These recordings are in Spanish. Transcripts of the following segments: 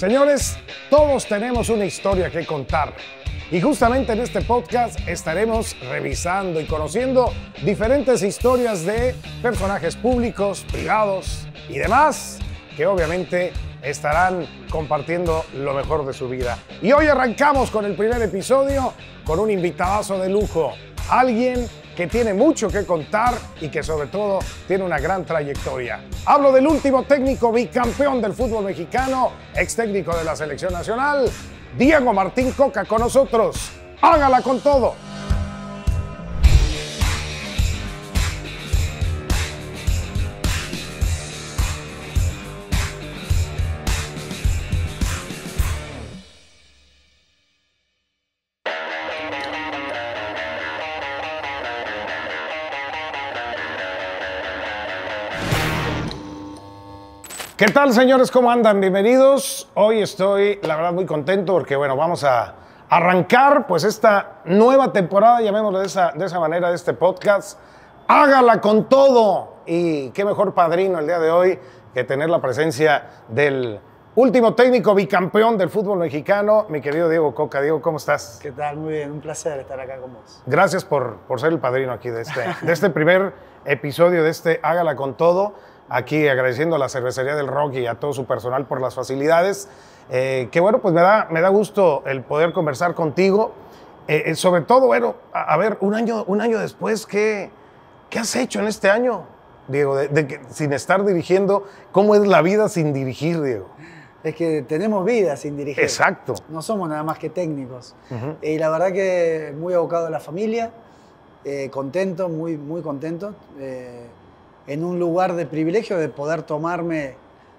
Señores, todos tenemos una historia que contar. Y justamente en este podcast estaremos revisando y conociendo diferentes historias de personajes públicos, privados y demás que obviamente estarán compartiendo lo mejor de su vida. Y hoy arrancamos con el primer episodio con un invitadazo de lujo, alguien que tiene mucho que contar y que sobre todo tiene una gran trayectoria. Hablo del último técnico bicampeón del fútbol mexicano, ex técnico de la selección nacional, Diego Martín Coca con nosotros. Hágala con todo. ¿Qué tal, señores? ¿Cómo andan? Bienvenidos. Hoy estoy, la verdad, muy contento porque, bueno, vamos a arrancar pues esta nueva temporada, llamémoslo de esa, de esa manera, de este podcast. Hágala con todo. Y qué mejor padrino el día de hoy que tener la presencia del último técnico bicampeón del fútbol mexicano, mi querido Diego Coca. Diego, ¿cómo estás? ¿Qué tal? Muy bien, un placer estar acá con vos. Gracias por, ser el padrino aquí de este, de este primer episodio de este Hágala con todo aquí agradeciendo a la cervecería del Rock y a todo su personal por las facilidades. Eh, que bueno, pues me da, me da gusto el poder conversar contigo. Eh, eh, sobre todo, bueno, a, ver, un año, un año después, ¿qué, ¿qué has hecho en este año, Diego? De, sin estar dirigiendo, ¿cómo es la vida sin dirigir, Diego? Es que tenemos vida sin dirigir. Exacto. No somos nada más que técnicos. Y la verdad que muy abocado a la familia, contento, muy, muy contento en un lugar de privilegio de poder tomarme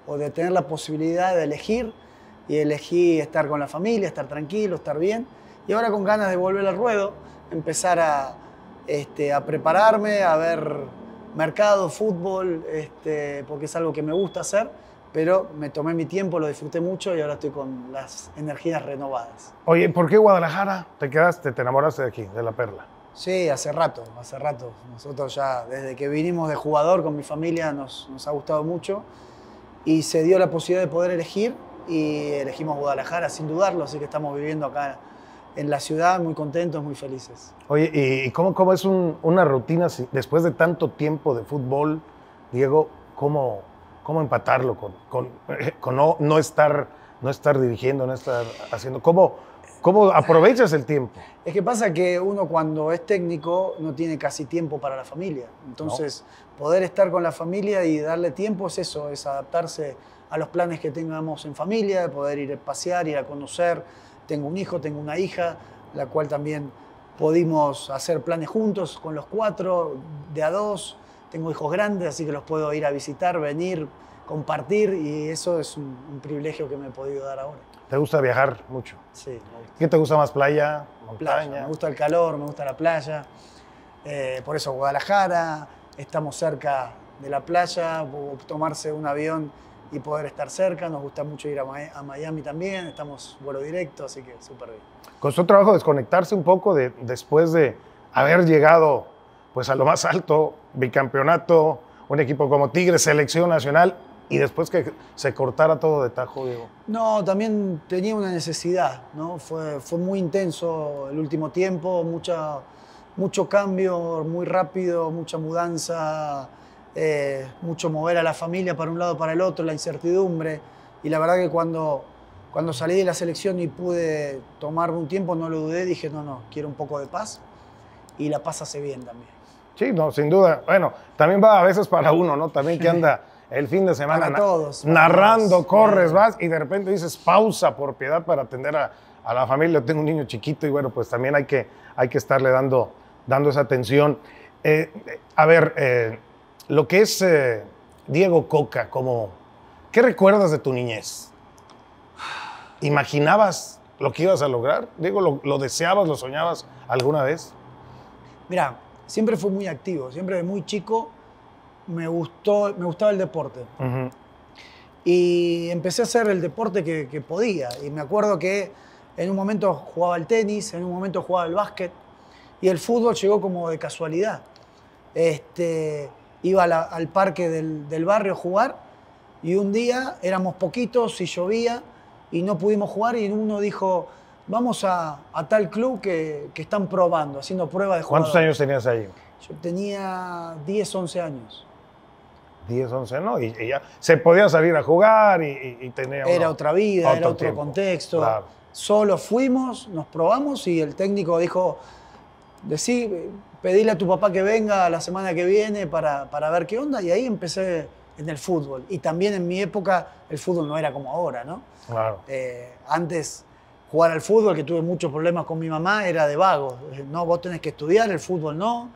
o de tener la posibilidad de elegir y elegí estar con la familia, estar tranquilo, estar bien y ahora con ganas de volver al ruedo, empezar a, este, a prepararme, a ver mercado, fútbol, este, porque es algo que me gusta hacer, pero me tomé mi tiempo, lo disfruté mucho y ahora estoy con las energías renovadas. Oye, ¿por qué Guadalajara te quedaste, te enamoraste de aquí, de la perla? Sí, hace rato, hace rato. Nosotros ya, desde que vinimos de jugador con mi familia, nos, ha gustado mucho. Y se dio la posibilidad de poder elegir y elegimos Guadalajara sin dudarlo, así que estamos viviendo acá en la ciudad muy contentos, muy felices. Oye, ¿y cómo, es una rutina después de tanto tiempo de fútbol, Diego? ¿Cómo, cómo empatarlo con, con, eh, no, estar, no estar dirigiendo, no estar haciendo? ¿Cómo, ¿Cómo aprovechas el tiempo? Es que pasa que uno cuando es técnico no tiene casi tiempo para la familia. Entonces, poder estar con la familia y darle tiempo es eso, es adaptarse a los planes que tengamos en familia, poder ir a pasear, ir a conocer. Tengo un hijo, tengo una hija, la cual también pudimos hacer planes juntos con los cuatro, de a dos. Tengo hijos grandes, así que los puedo ir a visitar, venir, compartir y eso es un privilegio que me he podido dar ahora. ¿Te gusta viajar mucho? Sí. ¿Qué te gusta más, playa, Playa. Me gusta el calor, me gusta la playa. Eh, por eso Guadalajara, estamos cerca de la playa, tomarse un avión y poder estar cerca. Nos gusta mucho ir a, Miami también, estamos vuelo directo, así que súper bien. Con su trabajo desconectarse un poco de, después de haber llegado pues, a lo más alto, bicampeonato, un equipo como Tigres, selección nacional, y después que se cortara todo de tajo, Diego? No, también tenía una necesidad, ¿no? Fue, fue muy intenso el último tiempo, mucha, mucho cambio, muy rápido, mucha mudanza, eh, mucho mover a la familia para un lado, para el otro, la incertidumbre. Y la verdad que cuando, cuando salí de la selección y pude tomarme un tiempo, no lo dudé, dije, no, no, quiero un poco de paz. Y la paz hace bien también. Sí, no, sin duda. Bueno, también va a veces para uno, ¿no? También que anda el fin de semana. todos. narrando, corres, mm. vas y de repente dices pausa por piedad para atender a, la familia. tengo un niño chiquito y bueno, pues también hay que, hay que estarle dando, dando esa atención. Eh, a ver, eh, lo que es eh, Diego Coca, como, ¿qué recuerdas de tu niñez? ¿Imaginabas lo que ibas a lograr? Diego, ¿lo, deseabas, lo soñabas alguna vez? Mira, siempre fue muy activo, siempre de muy chico me, gustó, me gustaba el deporte. Y empecé a hacer el deporte que, podía. Y me acuerdo que en un momento jugaba el tenis, en un momento jugaba el básquet. Y el fútbol llegó como de casualidad. Este, iba al parque del, barrio a jugar. Y un día éramos poquitos y llovía y no pudimos jugar. Y uno dijo, vamos a, tal club que, que, están probando, haciendo pruebas de jugadores. ¿Cuántos años tenías ahí? Yo tenía 10, 11 años. 10, 11 no, y, ya se podía salir a jugar y, y tenía... Era otra vida, era otro contexto. Solo fuimos, nos probamos y el técnico dijo, decí, pedile a tu papá que venga la semana que viene para, para ver qué onda y ahí empecé en el fútbol. Y también en mi época el fútbol no era como ahora, ¿no? Claro. Eh, antes jugar al fútbol, que tuve muchos problemas con mi mamá, era de vagos. Eh, no, vos tenés que estudiar, el fútbol no.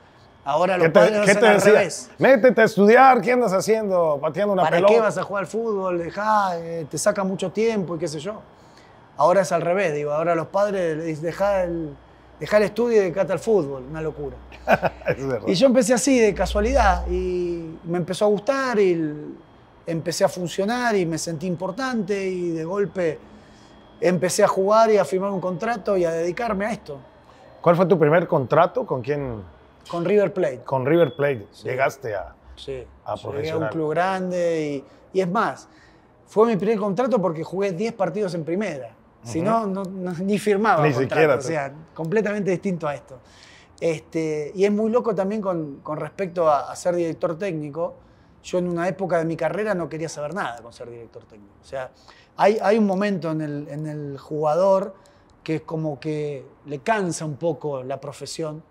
Ahora los padres ¿qué al revés. Métete a estudiar, ¿qué andas haciendo? Pateando una pelota. ¿Para qué vas a jugar al fútbol? Deja, eh, te saca mucho tiempo y qué sé yo. Ahora es al revés, digo, ahora los padres les dicen el, el estudio y dedicate al fútbol, una locura. y yo empecé así, de casualidad, y me empezó a gustar y empecé a funcionar y me sentí importante y de golpe empecé a jugar y a firmar un contrato y a dedicarme a esto. ¿Cuál fue tu primer contrato? ¿Con quién? Con River Plate. Con River Plate. Llegaste a, sí. a Llegué a un club grande y, es más, fue mi primer contrato porque jugué 10 partidos en primera. Si no, ni firmaba. Ni siquiera. O sea, completamente distinto a esto. Este, y es muy loco también con, respecto a, ser director técnico. Yo en una época de mi carrera no quería saber nada con ser director técnico. O sea, hay, un momento en el, en el jugador que es como que le cansa un poco la profesión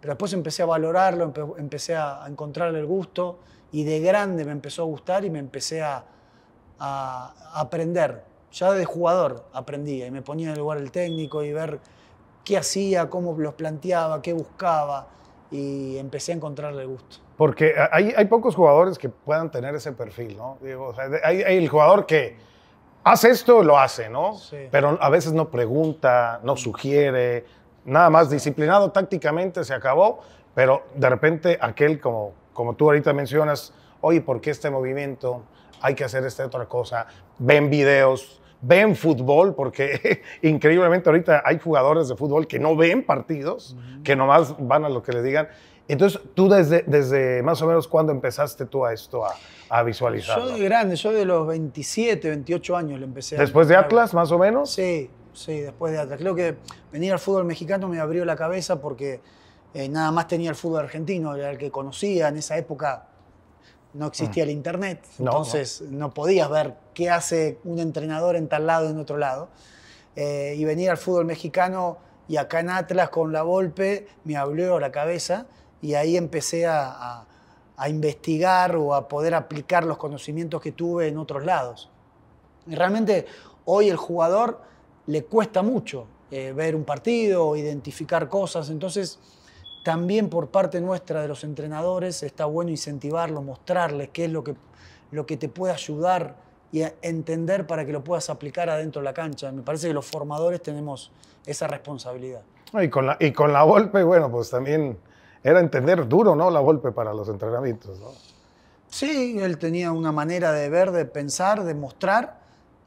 pero después empecé a valorarlo, empecé a encontrarle el gusto y de grande me empezó a gustar y me empecé a, a, aprender. Ya de jugador aprendía y me ponía en el lugar del técnico y ver qué hacía, cómo los planteaba, qué buscaba y empecé a encontrarle gusto. Porque hay, hay pocos jugadores que puedan tener ese perfil, ¿no? hay, el jugador que hace esto, lo hace, ¿no? Sí. Pero a veces no pregunta, no sugiere, nada más disciplinado tácticamente, se acabó, pero de repente aquel, como, como tú ahorita mencionas, oye, ¿por qué este movimiento? Hay que hacer esta otra cosa, ven videos, ven fútbol, porque increíblemente ahorita hay jugadores de fútbol que no ven partidos, que nomás van a lo que les digan. Entonces, ¿tú desde, desde más o menos cuándo empezaste tú a esto, a, visualizar. visualizarlo? Yo de grande, yo de los 27, 28 años le empecé. ¿Después de Atlas, más o menos? Sí sí, después de Atlas. Creo que venir al fútbol mexicano me abrió la cabeza porque eh, nada más tenía el fútbol argentino, era el que conocía en esa época. No existía mm. el internet, entonces no. podías ver qué hace un entrenador en tal lado, y en otro lado. Eh, y venir al fútbol mexicano y acá en Atlas con la golpe me abrió la cabeza y ahí empecé a, a, investigar o a poder aplicar los conocimientos que tuve en otros lados. Y realmente hoy el jugador le cuesta mucho eh, ver un partido, identificar cosas. Entonces, también por parte nuestra de los entrenadores está bueno incentivarlo mostrarles qué es lo que, lo que te puede ayudar y entender para que lo puedas aplicar adentro de la cancha. Me parece que los formadores tenemos esa responsabilidad. Y con la, y con la golpe, bueno, pues también era entender duro, ¿no? La golpe para los entrenamientos, Sí, él tenía una manera de ver, de pensar, de mostrar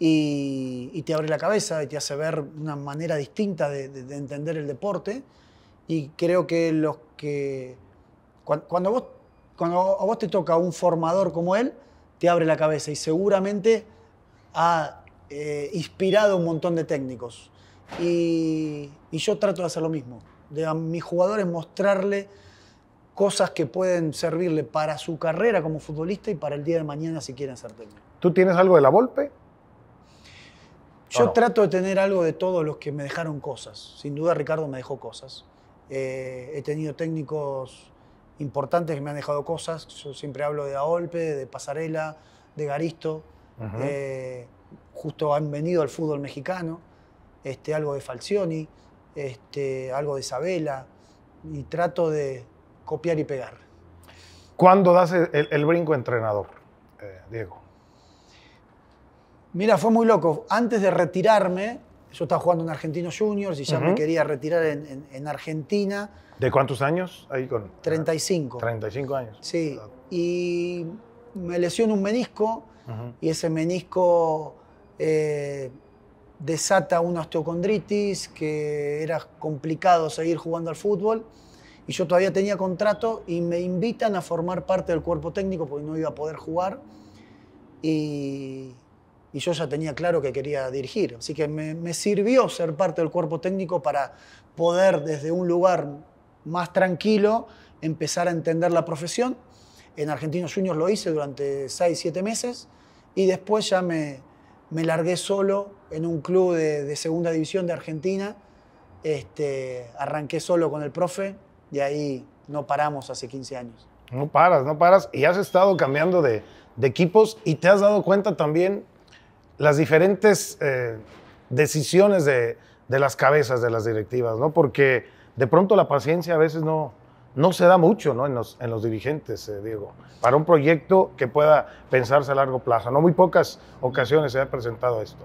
y, te abre la cabeza y te hace ver una manera distinta de, entender el deporte. Y creo que los que. Cuando, vos, cuando a vos te toca un formador como él, te abre la cabeza y seguramente ha eh, inspirado un montón de técnicos. Y, yo trato de hacer lo mismo, de a mis jugadores mostrarle cosas que pueden servirle para su carrera como futbolista y para el día de mañana si quieren ser técnicos. ¿Tú tienes algo de la Volpe? Yo trato de tener algo de todos los que me dejaron cosas. Sin duda Ricardo me dejó cosas. Eh, he tenido técnicos importantes que me han dejado cosas. Yo siempre hablo de Aolpe, de Pasarela, de Garisto. Eh, justo han venido al fútbol mexicano. Este, algo de Falcioni, este, algo de Isabela. Y trato de copiar y pegar. ¿Cuándo das el, brinco entrenador, eh, Diego? Mira, fue muy loco. Antes de retirarme, yo estaba jugando en Argentinos Juniors y ya me quería retirar en, Argentina. ¿De cuántos años? Ahí 35. 35 años. Sí. Y me lesioné un menisco y ese menisco eh, desata una osteocondritis que era complicado seguir jugando al fútbol. Y yo todavía tenía contrato y me invitan a formar parte del cuerpo técnico porque no iba a poder jugar. Y y yo ya tenía claro que quería dirigir. Así que me, me, sirvió ser parte del cuerpo técnico para poder desde un lugar más tranquilo empezar a entender la profesión. En Argentinos Juniors lo hice durante 6, 7 meses y después ya me, me largué solo en un club de, segunda división de Argentina. Este, arranqué solo con el profe y ahí no paramos hace 15 años. No paras, no paras. Y has estado cambiando de, de equipos y te has dado cuenta también las diferentes eh, decisiones de, las cabezas de las directivas, ¿no? Porque de pronto la paciencia a veces no, no se da mucho ¿no? En, los, dirigentes, eh, digo Diego, para un proyecto que pueda pensarse a largo plazo. No muy pocas ocasiones se ha presentado esto.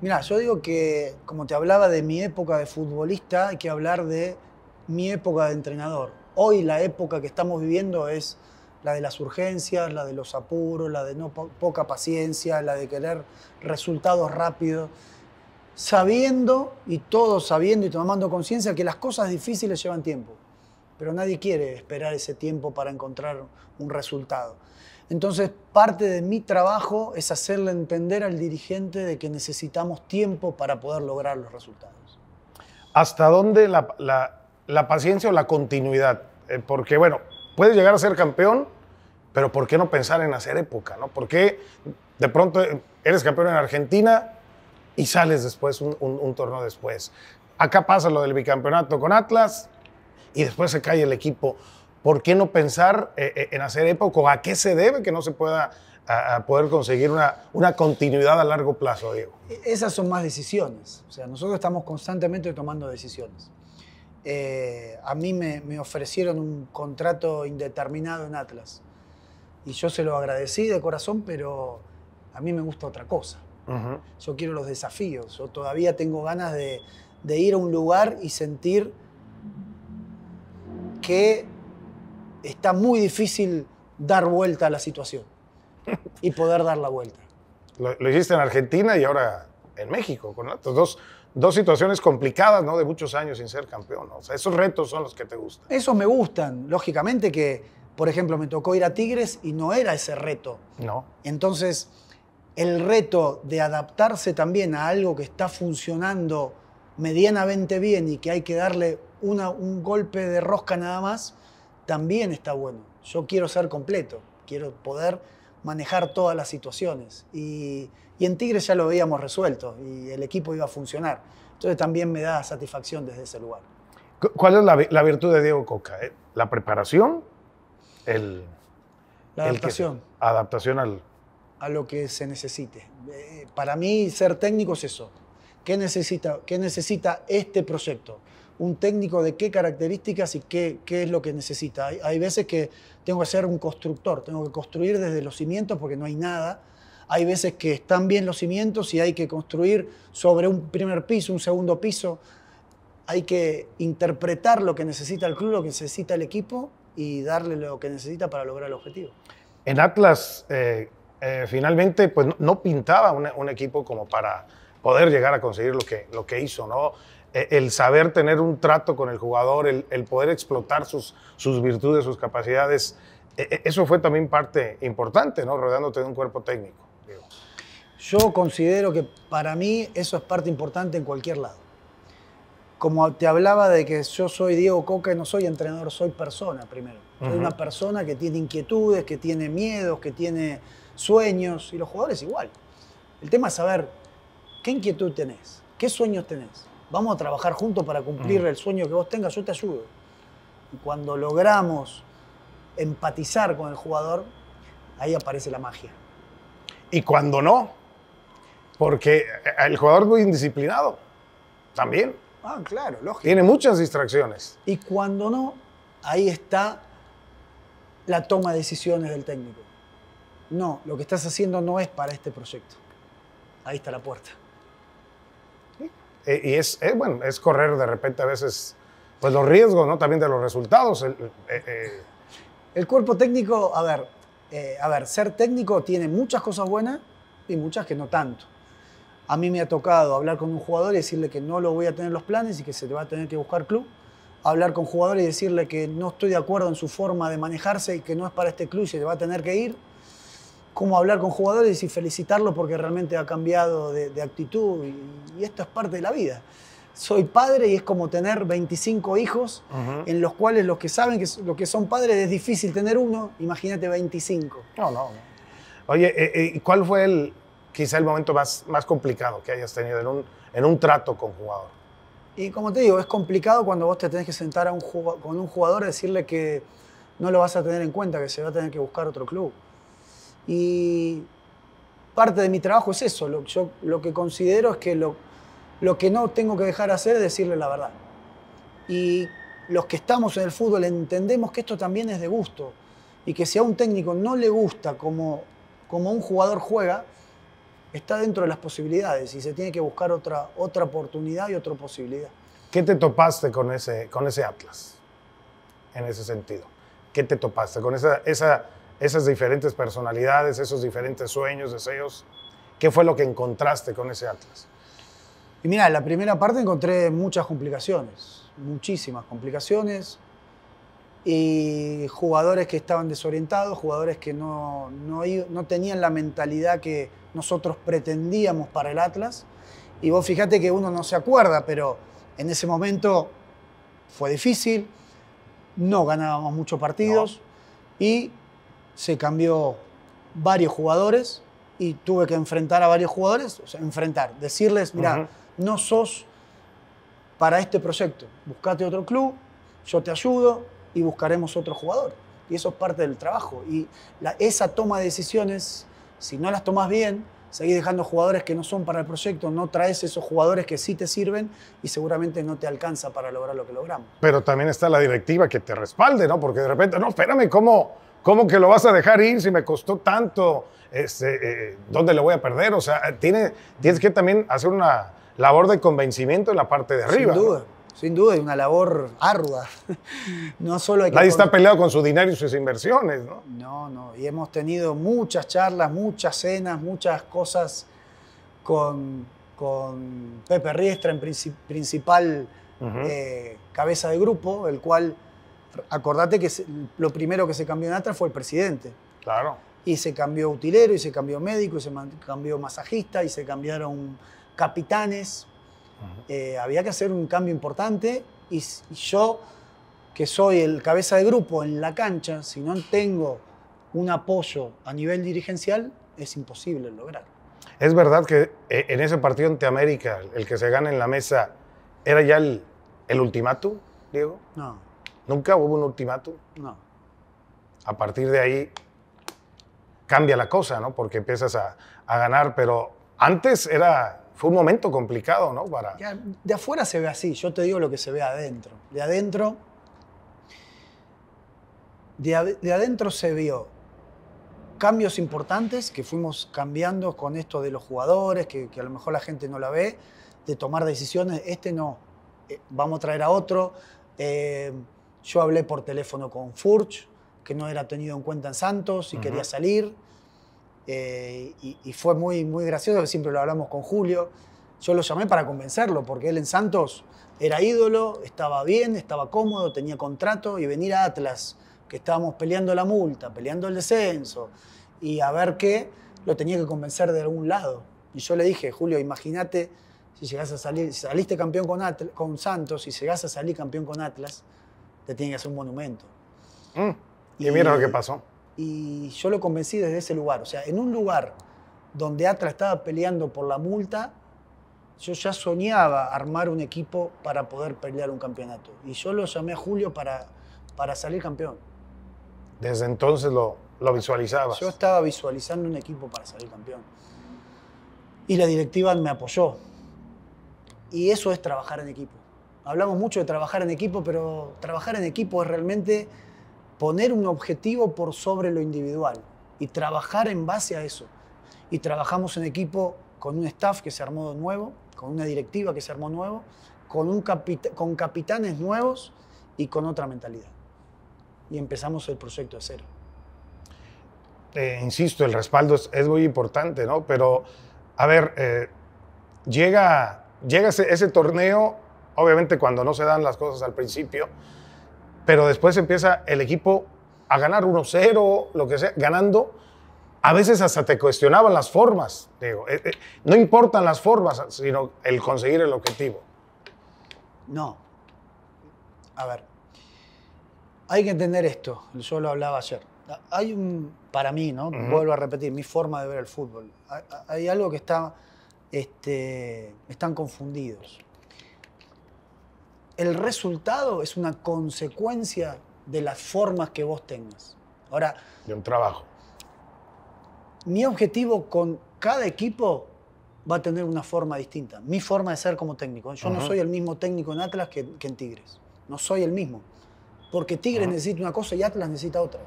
Mira, yo digo que, como te hablaba de mi época de futbolista, hay que hablar de mi época de entrenador. Hoy la época que estamos viviendo es la de las urgencias, la de los apuros, la de no poca paciencia, la de querer resultados rápidos, sabiendo y todos sabiendo y tomando conciencia que las cosas difíciles llevan tiempo, pero nadie quiere esperar ese tiempo para encontrar un resultado. Entonces, parte de mi trabajo es hacerle entender al dirigente de que necesitamos tiempo para poder lograr los resultados. ¿Hasta dónde la, paciencia o la continuidad? Eh, porque, bueno, puedes llegar a ser campeón, pero ¿por qué no pensar en hacer época? ¿no? ¿Por qué de pronto eres campeón en Argentina y sales después, un, un, torneo después? Acá pasa lo del bicampeonato con Atlas y después se cae el equipo. ¿Por qué no pensar eh, eh, en hacer época? ¿A qué se debe que no se pueda poder conseguir una, una, continuidad a largo plazo, Diego? E-, esas son más decisiones. O sea, nosotros estamos constantemente tomando decisiones. Eh, a mí me, ofrecieron un contrato indeterminado en Atlas. Y yo se lo agradecí de corazón, pero a mí me gusta otra cosa. Yo quiero los desafíos. Yo todavía tengo ganas de, ir a un lugar y sentir que está muy difícil dar vuelta a la situación y poder dar la vuelta. Lo, hiciste en Argentina y ahora en México, con otros dos dos situaciones complicadas, ¿no? De muchos años sin ser campeón. esos retos son los que te gustan. Esos me gustan. Lógicamente que, por ejemplo, me tocó ir a Tigres y no era ese reto. No. Entonces, el reto de adaptarse también a algo que está funcionando medianamente bien y que hay que darle una, un golpe de rosca nada más, también está bueno. Yo quiero ser completo. Quiero poder manejar todas las situaciones. Y, en Tigres ya lo habíamos resuelto y el equipo iba a funcionar. Entonces también me da satisfacción desde ese lugar. ¿Cuál es la, virtud de Diego Coca? Eh, ¿La preparación? la adaptación. adaptación al... A lo que se necesite. Eh, para mí ser técnico es eso. ¿Qué necesita, ¿Qué necesita este proyecto? un técnico de qué características y qué, qué es lo que necesita. Hay, veces que tengo que ser un constructor, tengo que construir desde los cimientos porque no hay nada. Hay veces que están bien los cimientos y hay que construir sobre un primer piso, un segundo piso. Hay que interpretar lo que necesita el club, lo que necesita el equipo y darle lo que necesita para lograr el objetivo. En Atlas, eh, eh, finalmente, pues no, pintaba un, equipo como para poder llegar a conseguir lo que, lo que hizo, ¿no? E-, el saber tener un trato con el jugador, el, poder explotar sus, virtudes, sus capacidades, e-, e-, eso fue también parte importante, ¿no? Rodeándote de un cuerpo técnico. Yo considero que para mí eso es parte importante en cualquier lado. Como te hablaba de que yo soy Diego Coca y no soy entrenador, soy persona primero. Soy una persona que tiene inquietudes, que tiene miedos, que tiene sueños y los jugadores igual. El tema es saber qué inquietud tenés, qué sueños tenés, vamos a trabajar juntos para cumplir mm. el sueño que vos tengas, yo te ayudo. Y cuando logramos empatizar con el jugador, ahí aparece la magia. Y cuando no, porque el jugador es muy indisciplinado también. Ah, claro, lógico. Tiene muchas distracciones. Y cuando no, ahí está la toma de decisiones del técnico. No, lo que estás haciendo no es para este proyecto. Ahí está la puerta. Eh, y es, eh, bueno, es correr de repente a veces pues los riesgos, ¿no? También de los resultados. El, eh, cuerpo técnico, a ver, a ver, ser técnico tiene muchas cosas buenas y muchas que no tanto. A mí me ha tocado hablar con un jugador y decirle que no lo voy a tener los planes y que se te va a tener que buscar club. Hablar con jugador y decirle que no estoy de acuerdo en su forma de manejarse y que no es para este club y se te va a tener que ir cómo hablar con jugadores y felicitarlos porque realmente ha cambiado de, actitud y, esto es parte de la vida. Soy padre y es como tener 25 hijos en los cuales los que saben que lo que son padres es difícil tener uno, imagínate 25. No, no. Oye, eh, eh, ¿cuál fue el quizá el momento más, más complicado que hayas tenido en un, en un trato con jugador? Y como te digo, es complicado cuando vos te tenés que sentar con un jugador y decirle que no lo vas a tener en cuenta, que se va a tener que buscar otro club. Y parte de mi trabajo es eso. Lo, yo lo que considero es que lo, lo que no tengo que dejar hacer es decirle la verdad. Y los que estamos en el fútbol entendemos que esto también es de gusto. Y que si a un técnico no le gusta como, como un jugador juega, está dentro de las posibilidades y se tiene que buscar otra, otra oportunidad y otra posibilidad. ¿Qué te topaste con ese, con ese Atlas en ese sentido? ¿Qué te topaste con esa, esa esas diferentes personalidades, esos diferentes sueños, deseos. ¿Qué fue lo que encontraste con ese Atlas? Y mira, la primera parte encontré muchas complicaciones, muchísimas complicaciones, y jugadores que estaban desorientados, jugadores que no, tenían la mentalidad que nosotros pretendíamos para el Atlas. Y vos fíjate que uno no se acuerda, pero en ese momento fue difícil, no ganábamos muchos partidos y se cambió varios jugadores y tuve que enfrentar a varios jugadores, o sea, enfrentar, decirles, mira, no sos para este proyecto, buscate otro club, yo te ayudo y buscaremos otro jugador. Y eso es parte del trabajo. Y esa toma de decisiones, si no las tomas bien, seguís dejando jugadores que no son para el proyecto, no traes esos jugadores que sí te sirven y seguramente no te alcanza para lograr lo que logramos. Pero también está la directiva que te respalde, ¿no? Porque de repente, no, espérame, ¿cómo? ¿Cómo que lo vas a dejar ir si me costó tanto? Este, eh, ¿Dónde le voy a perder? O sea, tienes que también hacer una labor de convencimiento en la parte de arriba. Sin duda. Sin duda, es una labor ardua. No solo hay Nadie está peleado con su dinero y sus inversiones, ¿no? No, no. Y hemos tenido muchas charlas, muchas cenas, muchas cosas con, Pepe Riestra, en principal eh, cabeza de grupo, el cual Acordate que lo primero que se cambió en Atlas fue el presidente. Claro. Y se cambió utilero, y se cambió médico, y se cambió masajista, y se cambiaron capitanes. Eh, había que hacer un cambio importante y, yo, que soy el cabeza de grupo en la cancha, si no tengo un apoyo a nivel dirigencial, es imposible lograrlo. Es verdad que e, en ese partido ante América, el que se gana en la mesa, ¿era ya el, el ultimátum, Diego? No. Nunca hubo un ultimátum. No. A partir de ahí cambia la cosa, ¿no? Porque empiezas a, ganar, pero antes era, fue un momento complicado, ¿no? Para... de afuera se ve así, yo te digo lo que se ve adentro. De adentro, de, adentro se vio cambios importantes que fuimos cambiando con esto de los jugadores, que, a lo mejor la gente no la ve, de tomar decisiones, este no, eh, vamos a traer a otro. Eh, yo hablé por teléfono con Furch, que no era tenido en cuenta en Santos y quería salir. Eh, y, fue muy, muy gracioso, siempre lo hablamos con Julio. Yo lo llamé para convencerlo, porque él en Santos era ídolo, estaba bien, estaba cómodo, tenía contrato y venir a Atlas, que estábamos peleando la multa, peleando el descenso, y a ver qué, lo tenía que convencer de algún lado. Y yo le dije, Julio, imagínate si llegas a salir, saliste campeón con, con Santos y si llegás a salir campeón con Atlas, te tienen que hacer un monumento. Mm, y, vieron lo que pasó. Y yo lo convencí desde ese lugar. O sea, en un lugar donde Atra estaba peleando por la multa, yo ya soñaba armar un equipo para poder pelear un campeonato. Y yo lo llamé a Julio para, para salir campeón. Desde entonces lo, lo visualizabas. Yo estaba visualizando un equipo para salir campeón. Y la directiva me apoyó. Y eso es trabajar en equipo hablamos mucho de trabajar en equipo, pero trabajar en equipo es realmente poner un objetivo por sobre lo individual y trabajar en base a eso. Y trabajamos en equipo con un staff que se armó nuevo, con una directiva que se armó nuevo, con, un con capitanes nuevos y con otra mentalidad. Y empezamos el proyecto de cero. Eh, insisto, el respaldo es, muy importante, ¿no? Pero, a ver, eh, llega, llega ese, ese torneo obviamente cuando no se dan las cosas al principio, pero después empieza el equipo a ganar 1-0, lo que sea, ganando. A veces hasta te cuestionaban las formas, digo, eh, eh, no importan las formas, sino el conseguir el objetivo. No. A ver, hay que entender esto, yo lo hablaba ayer. Hay un, para mí, ¿no? Vuelvo a repetir, mi forma de ver el fútbol. Hay, algo que está, este, están confundidos el resultado es una consecuencia de las formas que vos tengas. Ahora. De un trabajo. Mi objetivo con cada equipo va a tener una forma distinta. Mi forma de ser como técnico. Yo no soy el mismo técnico en Atlas que, en Tigres. No soy el mismo. Porque Tigres necesita una cosa y Atlas necesita otra.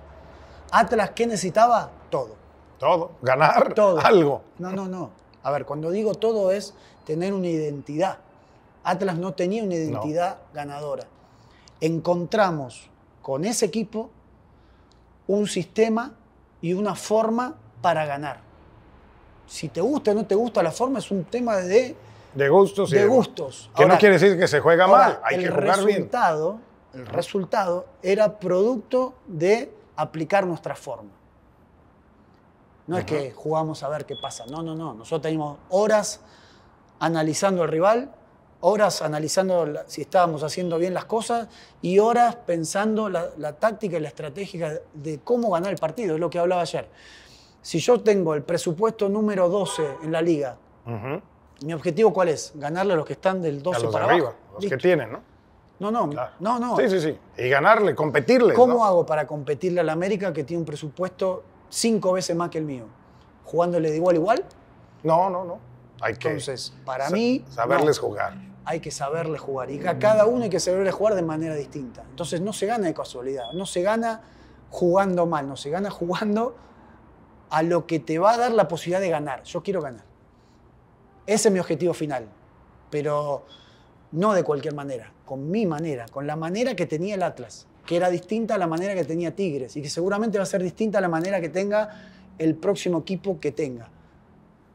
Atlas, ¿qué necesitaba? Todo. Todo. Ganar todo. algo. No, no, no. A ver, cuando digo todo es tener una identidad Atlas no tenía una identidad ganadora. Encontramos con ese equipo un sistema y una forma para ganar. Si te gusta o no te gusta la forma es un tema de... De gustos. gustos. Que no quiere decir que se juega mal, hay que jugar bien. El resultado era producto de aplicar nuestra forma. No es que jugamos a ver qué pasa. No, no, no. Nosotros teníamos horas analizando al rival, horas analizando si estábamos haciendo bien las cosas y horas pensando la, táctica y la estrategia de cómo ganar el partido, es lo que hablaba ayer. Si yo tengo el presupuesto número 12 en la liga, ¿mi objetivo cuál es? Ganarle a los que están del 12 para arriba, Los que tienen, ¿no? No, no, no, Sí, sí, sí. Y ganarle, competirle. ¿Cómo hago para competirle a la América que tiene un presupuesto cinco veces más que el mío? ¿Jugándole de igual a igual? No, no, no. Hay que Entonces, para mí. Saberles jugar hay que saberle jugar. Y a cada uno hay que saberle jugar de manera distinta. Entonces no se gana de casualidad, no se gana jugando mal, no se gana jugando a lo que te va a dar la posibilidad de ganar. Yo quiero ganar. Ese es mi objetivo final, pero no de cualquier manera, con mi manera, con la manera que tenía el Atlas, que era distinta a la manera que tenía Tigres y que seguramente va a ser distinta a la manera que tenga el próximo equipo que tenga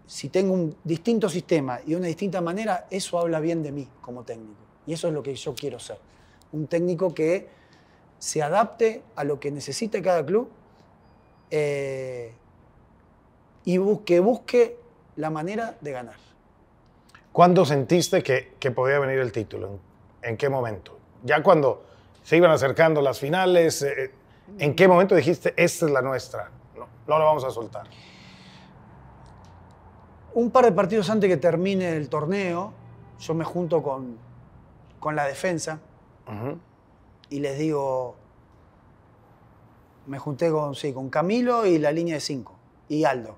si tengo un distinto sistema y una distinta manera, eso habla bien de mí como técnico. Y eso es lo que yo quiero ser. Un técnico que se adapte a lo que necesita cada club eh, y que busque la manera de ganar. ¿Cuándo sentiste que, podía venir el título? ¿En, qué momento? Ya cuando se iban acercando las finales, eh, eh, ¿en qué momento dijiste, esta es la nuestra? No, no la vamos a soltar un par de partidos antes que termine el torneo, yo me junto con, la defensa y les digo, me junté con, con Camilo y la línea de cinco, y Aldo.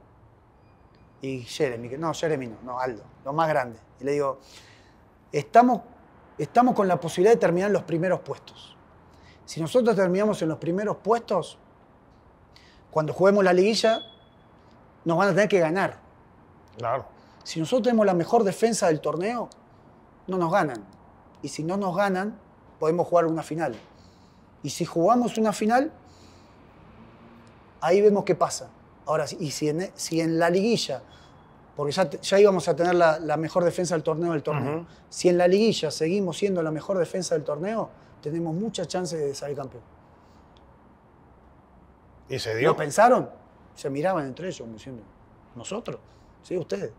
Y Jeremy, no, Jeremy no, Aldo, lo más grande. Y le digo, estamos, estamos con la posibilidad de terminar en los primeros puestos. Si nosotros terminamos en los primeros puestos, cuando juguemos la liguilla, nos van a tener que ganar. Claro. Si nosotros tenemos la mejor defensa del torneo, no nos ganan. Y si no nos ganan, podemos jugar una final. Y si jugamos una final, ahí vemos qué pasa. Ahora, y si en, e, la liguilla, porque ya, íbamos a tener la, mejor defensa del torneo del torneo, si en la liguilla seguimos siendo la mejor defensa del torneo, tenemos muchas chances de salir campeón. ¿Y se dio? ¿Lo pensaron? Se miraban entre ellos, diciendo, nosotros. Sí, ustedes.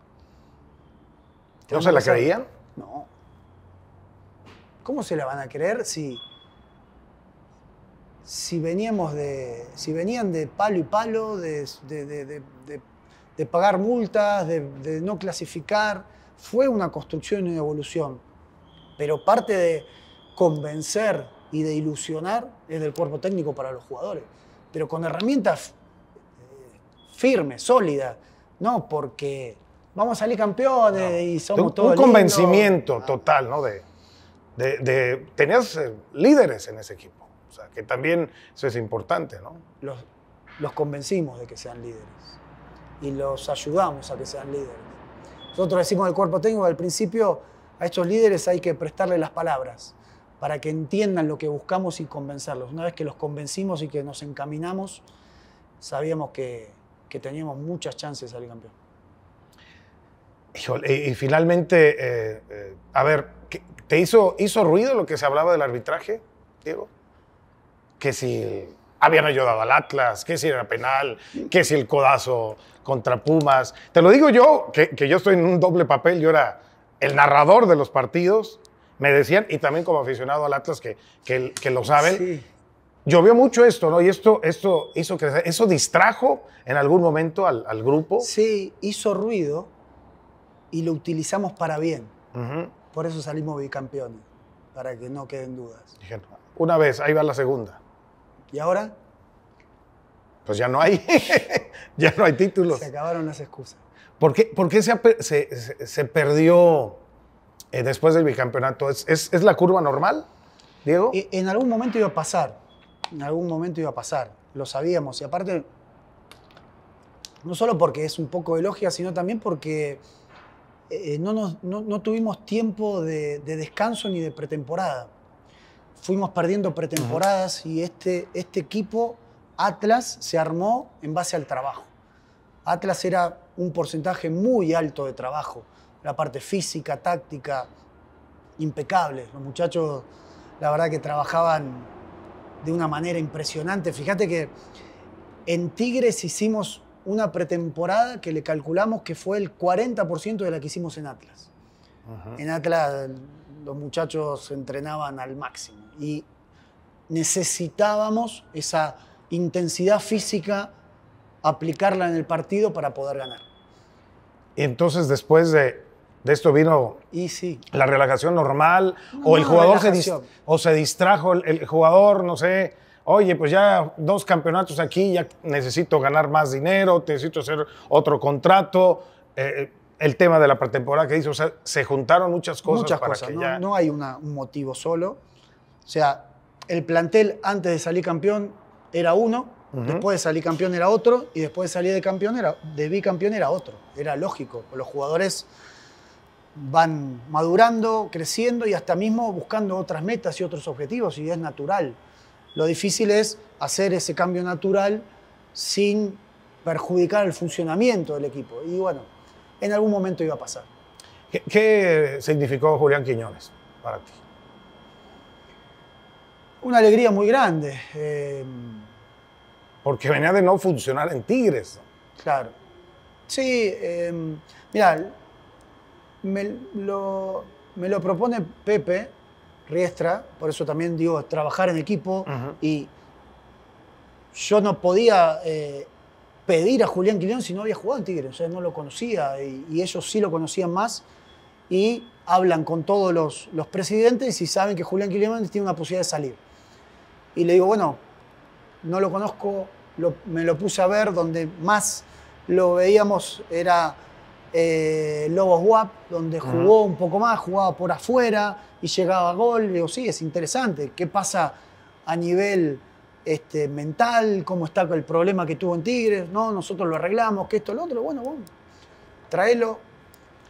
¿No se la creían? No. ¿Cómo se la van a creer si, veníamos de. si venían de palo y palo, de, de, de, de pagar multas, de, no clasificar? Fue una construcción y una evolución. Pero parte de convencer y de ilusionar es del cuerpo técnico para los jugadores. Pero con herramientas eh, firmes, sólidas, no, porque vamos a salir campeones y somos un, Un convencimiento ah. total, ¿no? De, de, eh, líderes en ese equipo. O sea, que también eso es importante, ¿no? Los, los convencimos de que sean líderes y los ayudamos a que sean líderes. Nosotros decimos el cuerpo técnico al principio, a estos líderes hay que prestarle las palabras para que entiendan lo que buscamos y convencerlos. Una vez que los convencimos y que nos encaminamos, sabíamos que, que teníamos muchas chances de salir campeón. Híjole, y, finalmente, eh, eh, a ver, ¿te hizo, hizo ruido lo que se hablaba del arbitraje, Diego? Que si habían ayudado al Atlas, que si era penal, que si el codazo contra Pumas. Te lo digo yo, que, yo estoy en un doble papel, yo era el narrador de los partidos, me decían, y también como aficionado al Atlas, que, que lo saben, Llovió mucho esto, ¿no? Y esto, esto hizo que eso distrajo en algún momento al, grupo. Sí, hizo ruido y lo utilizamos para bien. Por eso salimos bicampeones, para que no queden dudas. una vez, ahí va la segunda. ¿Y ahora? Pues ya no hay, ya no hay títulos. Se acabaron las excusas. ¿Por qué, por qué se, se, se, perdió eh, después del bicampeonato? ¿Es, ¿Es, es la curva normal, Diego? E, en algún momento iba a pasar en algún momento iba a pasar, lo sabíamos. Y aparte, no solo porque es un poco de lógica, sino también porque eh, no, no, tuvimos tiempo de, descanso ni de pretemporada. Fuimos perdiendo pretemporadas y este, este equipo, Atlas, se armó en base al trabajo. Atlas era un porcentaje muy alto de trabajo, la parte física, táctica, impecable. Los muchachos, la verdad que trabajaban de una manera impresionante. Fíjate que en Tigres hicimos una pretemporada que le calculamos que fue el 40% de la que hicimos en Atlas. En Atlas los muchachos entrenaban al máximo y necesitábamos esa intensidad física, aplicarla en el partido para poder ganar. entonces después de de esto vino la relajación normal o el jugador se, o se distrajo, el, jugador, no sé, oye, pues ya dos campeonatos aquí, ya necesito ganar más dinero, necesito hacer otro contrato. Eh, eh, el tema de la pretemporada que hizo, o sea, se juntaron muchas cosas. para cosas, que no, ya... no hay un motivo solo. O sea, el plantel antes de salir campeón era uno, después de salir campeón era otro, y después de salir de campeón era, de bicampeón era otro. Era lógico. Los jugadores van madurando, creciendo y hasta mismo buscando otras metas y otros objetivos, y es natural. Lo difícil es hacer ese cambio natural sin perjudicar el funcionamiento del equipo. Y bueno, en algún momento iba a pasar. ¿Qué, significó Julián Quiñones para ti? Una alegría muy grande. Eh, Porque venía de no funcionar en Tigres. Claro. Sí, Mirá eh, mira, me lo, propone Pepe Riestra, por eso también digo, trabajar en equipo y yo no podía eh, pedir a Julián Quilón si no había jugado en Tigres, o sea, no lo conocía y, ellos sí lo conocían más y hablan con todos los, presidentes y saben que Julián Quilón tiene una posibilidad de salir. Y le digo, bueno, no lo conozco, me lo puse a ver, donde más lo veíamos era eh, Lobos WAP, donde jugó un poco más, jugaba por afuera y llegaba a gol. Digo, sí, es interesante. ¿Qué pasa a nivel este, mental? ¿Cómo está el problema que tuvo en Tigres? No, nosotros lo arreglamos, que esto, lo otro. Bueno, bueno, tráelo.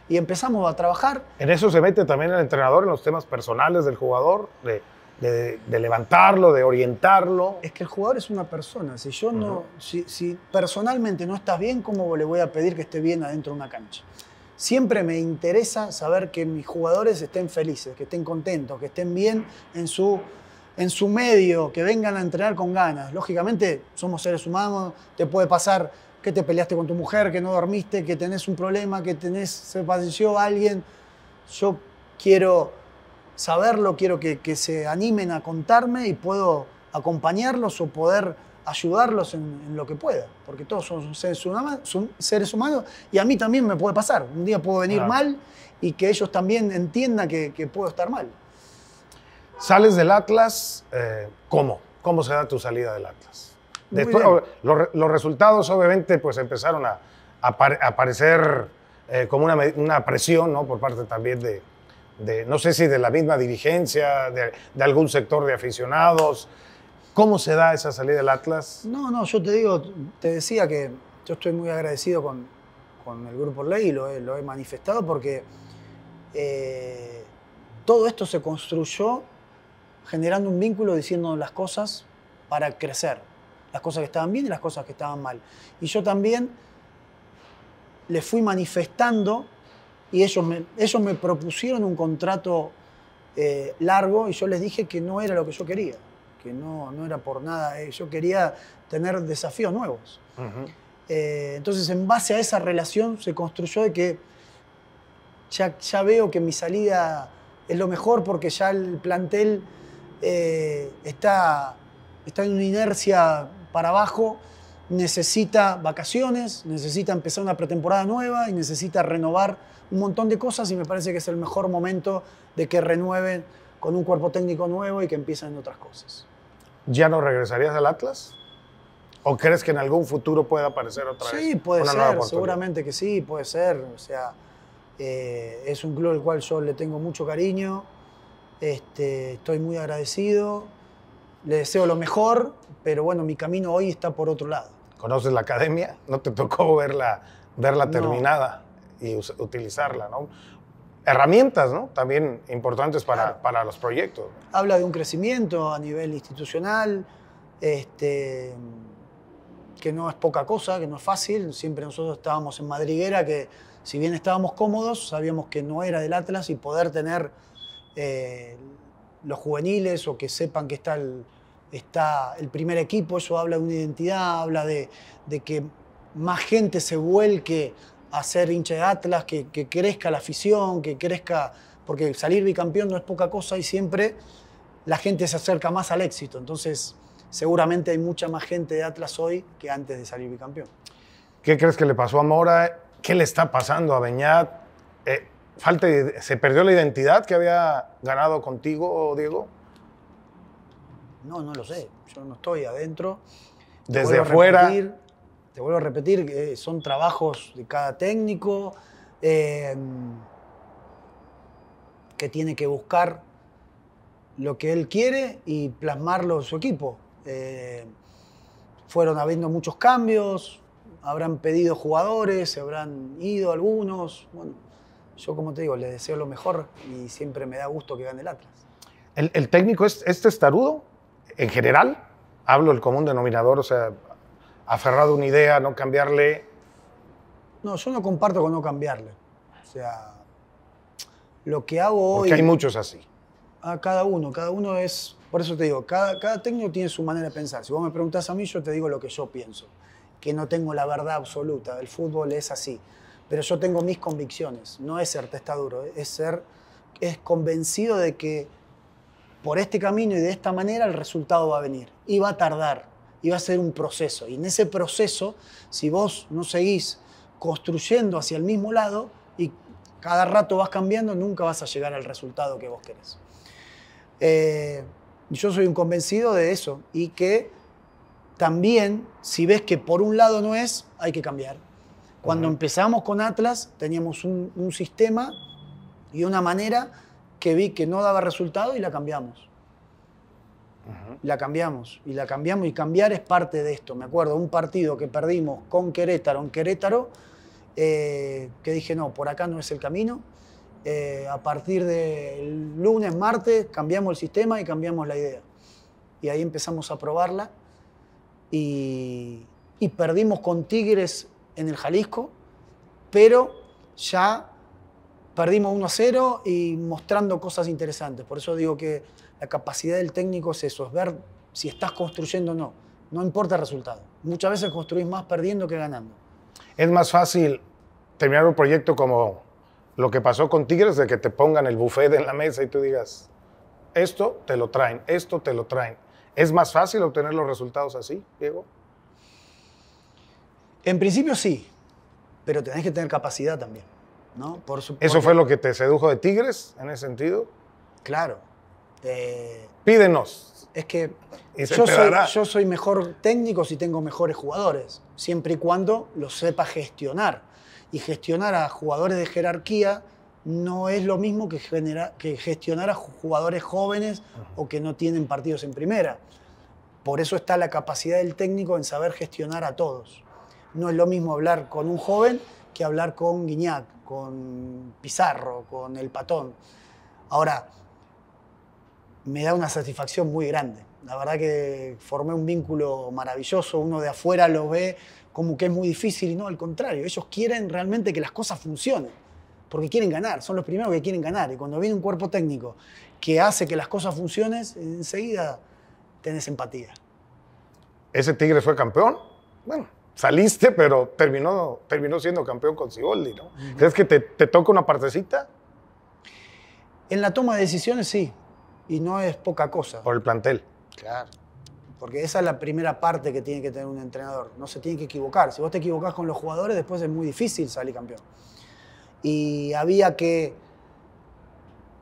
Y empezamos a trabajar. En eso se mete también el entrenador, en los temas personales del jugador, de de, levantarlo, de orientarlo. Es que el jugador es una persona. Si yo no, si, personalmente no estás bien, ¿cómo le voy a pedir que esté bien adentro de una cancha? Siempre me interesa saber que mis jugadores estén felices, que estén contentos, que estén bien en su, en su medio, que vengan a entrenar con ganas. Lógicamente, somos seres humanos, te puede pasar que te peleaste con tu mujer, que no dormiste, que tenés un problema, que tenés, se padeció alguien. Yo quiero saberlo, quiero que, se animen a contarme y puedo acompañarlos o poder ayudarlos en, lo que pueda, porque todos son seres, humanos, y a mí también me puede pasar. Un día puedo venir mal y que ellos también entiendan que, puedo estar mal. Sales del Atlas, eh, ¿cómo? ¿Cómo se da tu salida del Atlas? Después, los resultados obviamente pues empezaron a, aparecer eh, como una, una, presión ¿no? por parte también de, no sé si de la misma dirigencia, de, algún sector de aficionados. ¿Cómo se da esa salida del Atlas? No, no, yo te digo, te decía que yo estoy muy agradecido con, el Grupo Ley y lo he, manifestado porque eh, todo esto se construyó generando un vínculo diciendo las cosas para crecer, las cosas que estaban bien y las cosas que estaban mal. Y yo también le fui manifestando y ellos me, me propusieron un contrato eh, largo y yo les dije que no era lo que yo quería, que no, no era por nada. Eh, yo quería tener desafíos nuevos. Eh, entonces, en base a esa relación se construyó de que ya, veo que mi salida es lo mejor porque ya el plantel está, está en una inercia para abajo necesita vacaciones, necesita empezar una pretemporada nueva y necesita renovar un montón de cosas y me parece que es el mejor momento de que renueven con un cuerpo técnico nuevo y que empiecen otras cosas. ¿Ya no regresarías al Atlas? ¿O crees que en algún futuro pueda aparecer otra vez? Sí, puede ser, seguramente que sí, puede ser. O sea, eh, es un club al cual yo le tengo mucho cariño, este, estoy muy agradecido, le deseo lo mejor, pero bueno, mi camino hoy está por otro lado conoces la academia, no te tocó verla, verla terminada y utilizarla, Herramientas, También importantes para, los proyectos. Habla de un crecimiento a nivel institucional, este, que no es poca cosa, que no es fácil. Siempre nosotros estábamos en madriguera, que si bien estábamos cómodos, sabíamos que no era del Atlas y poder tener eh, los juveniles o que sepan que está el, está el primer equipo, eso habla de una identidad, habla de, que más gente se vuelque a ser hincha de Atlas, que, crezca la afición, que crezca, porque salir bicampeón no es poca cosa y siempre la gente se acerca más al éxito. Entonces, seguramente hay mucha más gente de Atlas hoy que antes de salir bicampeón. ¿Qué crees que le pasó a Mora? ¿Qué le está pasando a Beñat? Eh, ¿Se perdió la identidad que había ganado contigo, Diego? No, no lo sé. Yo no estoy adentro. Desde afuera. te vuelvo a repetir, que eh, son trabajos de cada técnico eh, que tiene que buscar lo que él quiere y plasmarlo en su equipo. Eh, fueron habiendo muchos cambios, habrán pedido jugadores, se habrán ido algunos. Bueno, yo como te digo, le deseo lo mejor y siempre me da gusto que gane el Atlas. ¿El, técnico es, es testarudo? en general, hablo el común denominador, o sea, aferrado a una idea, no cambiarle. No, yo no comparto con no cambiarle. O sea, lo que hago hoy. Porque hay muchos así. A cada uno, cada uno es. Por eso te digo, cada, cada técnico tiene su manera de pensar. Si vos me preguntas a mí, yo te digo lo que yo pienso. Que no tengo la verdad absoluta. El fútbol es así. Pero yo tengo mis convicciones. No es ser testaduro, es ser. Es convencido de que por este camino y de esta manera el resultado va a venir. Y va a tardar, y va a ser un proceso. Y en ese proceso, si vos no seguís construyendo hacia el mismo lado y cada rato vas cambiando, nunca vas a llegar al resultado que vos querés. Eh, yo soy un convencido de eso y que también, si ves que por un lado no es, hay que cambiar. Cuando empezamos con Atlas, teníamos un, un sistema y una manera que vi que no daba resultado y la cambiamos. La cambiamos y la cambiamos y cambiar es parte de esto. Me acuerdo un partido que perdimos con Querétaro en Querétaro, eh, que dije, no, por acá no es el camino. Eh, a partir del lunes, martes, cambiamos el sistema y cambiamos la idea. Y ahí empezamos a probarla y, y perdimos con Tigres en el Jalisco, pero ya perdimos 1 a 0 y mostrando cosas interesantes. Por eso digo que la capacidad del técnico es eso, es ver si estás construyendo o no. No importa el resultado. Muchas veces construís más perdiendo que ganando. Es más fácil terminar un proyecto como lo que pasó con Tigres, de que te pongan el buffet en la mesa y tú digas, esto te lo traen, esto te lo traen. ¿Es más fácil obtener los resultados así, Diego? En principio sí, pero tenés que tener capacidad también. Por ¿Eso fue lo que te sedujo de Tigres en ese sentido? Claro. Pídenos. Es que yo soy, yo soy, mejor técnico si tengo mejores jugadores, siempre y cuando lo sepa gestionar. Y gestionar a jugadores de jerarquía no es lo mismo que, que gestionar a jugadores jóvenes o que no tienen partidos en primera. Por eso está la capacidad del técnico en saber gestionar a todos. No es lo mismo hablar con un joven que hablar con Guiñac, con Pizarro, con El Patón. Ahora, me da una satisfacción muy grande. La verdad que formé un vínculo maravilloso, uno de afuera lo ve como que es muy difícil y no, al contrario, ellos quieren realmente que las cosas funcionen, porque quieren ganar, son los primeros que quieren ganar. Y cuando viene un cuerpo técnico que hace que las cosas funcionen, enseguida tenés empatía. ¿Ese Tigre fue campeón? Bueno, saliste, pero terminó, terminó siendo campeón con Siboldi, ¿no? ¿Crees que te, te toca una partecita? En la toma de decisiones sí, y no es poca cosa. Por el plantel. Claro. Porque esa es la primera parte que tiene que tener un entrenador. No se tiene que equivocar. Si vos te equivocás con los jugadores, después es muy difícil salir campeón. Y había que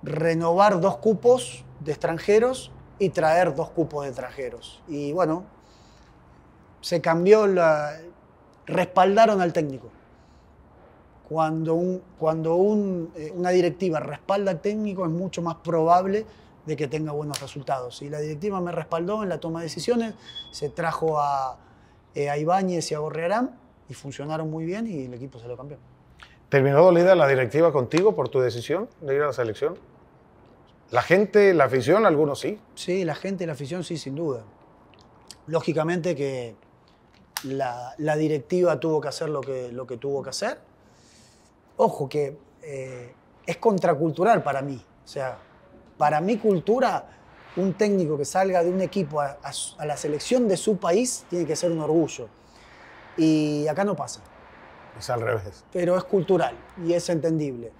renovar dos cupos de extranjeros y traer dos cupos de extranjeros. Y bueno, se cambió la. respaldaron al técnico. Cuando, cuando eh, una directiva respalda al técnico es mucho más probable de que tenga buenos resultados. Y la directiva me respaldó en la toma de decisiones, se trajo a, eh, Ibáñez y a Gorrearán y funcionaron muy bien y el equipo se lo cambió. ¿Terminó dolida la directiva contigo por tu decisión de ir a la selección? ¿La gente, la afición, algunos sí? Sí, la gente y la afición sí, sin duda. Lógicamente que la, directiva tuvo que hacer lo que, tuvo que hacer. Ojo, que eh, es contracultural para mí. O sea, para mi cultura, un técnico que salga de un equipo a, la selección de su país tiene que ser un orgullo. Y acá no pasa. Es al revés. Pero es cultural y es entendible.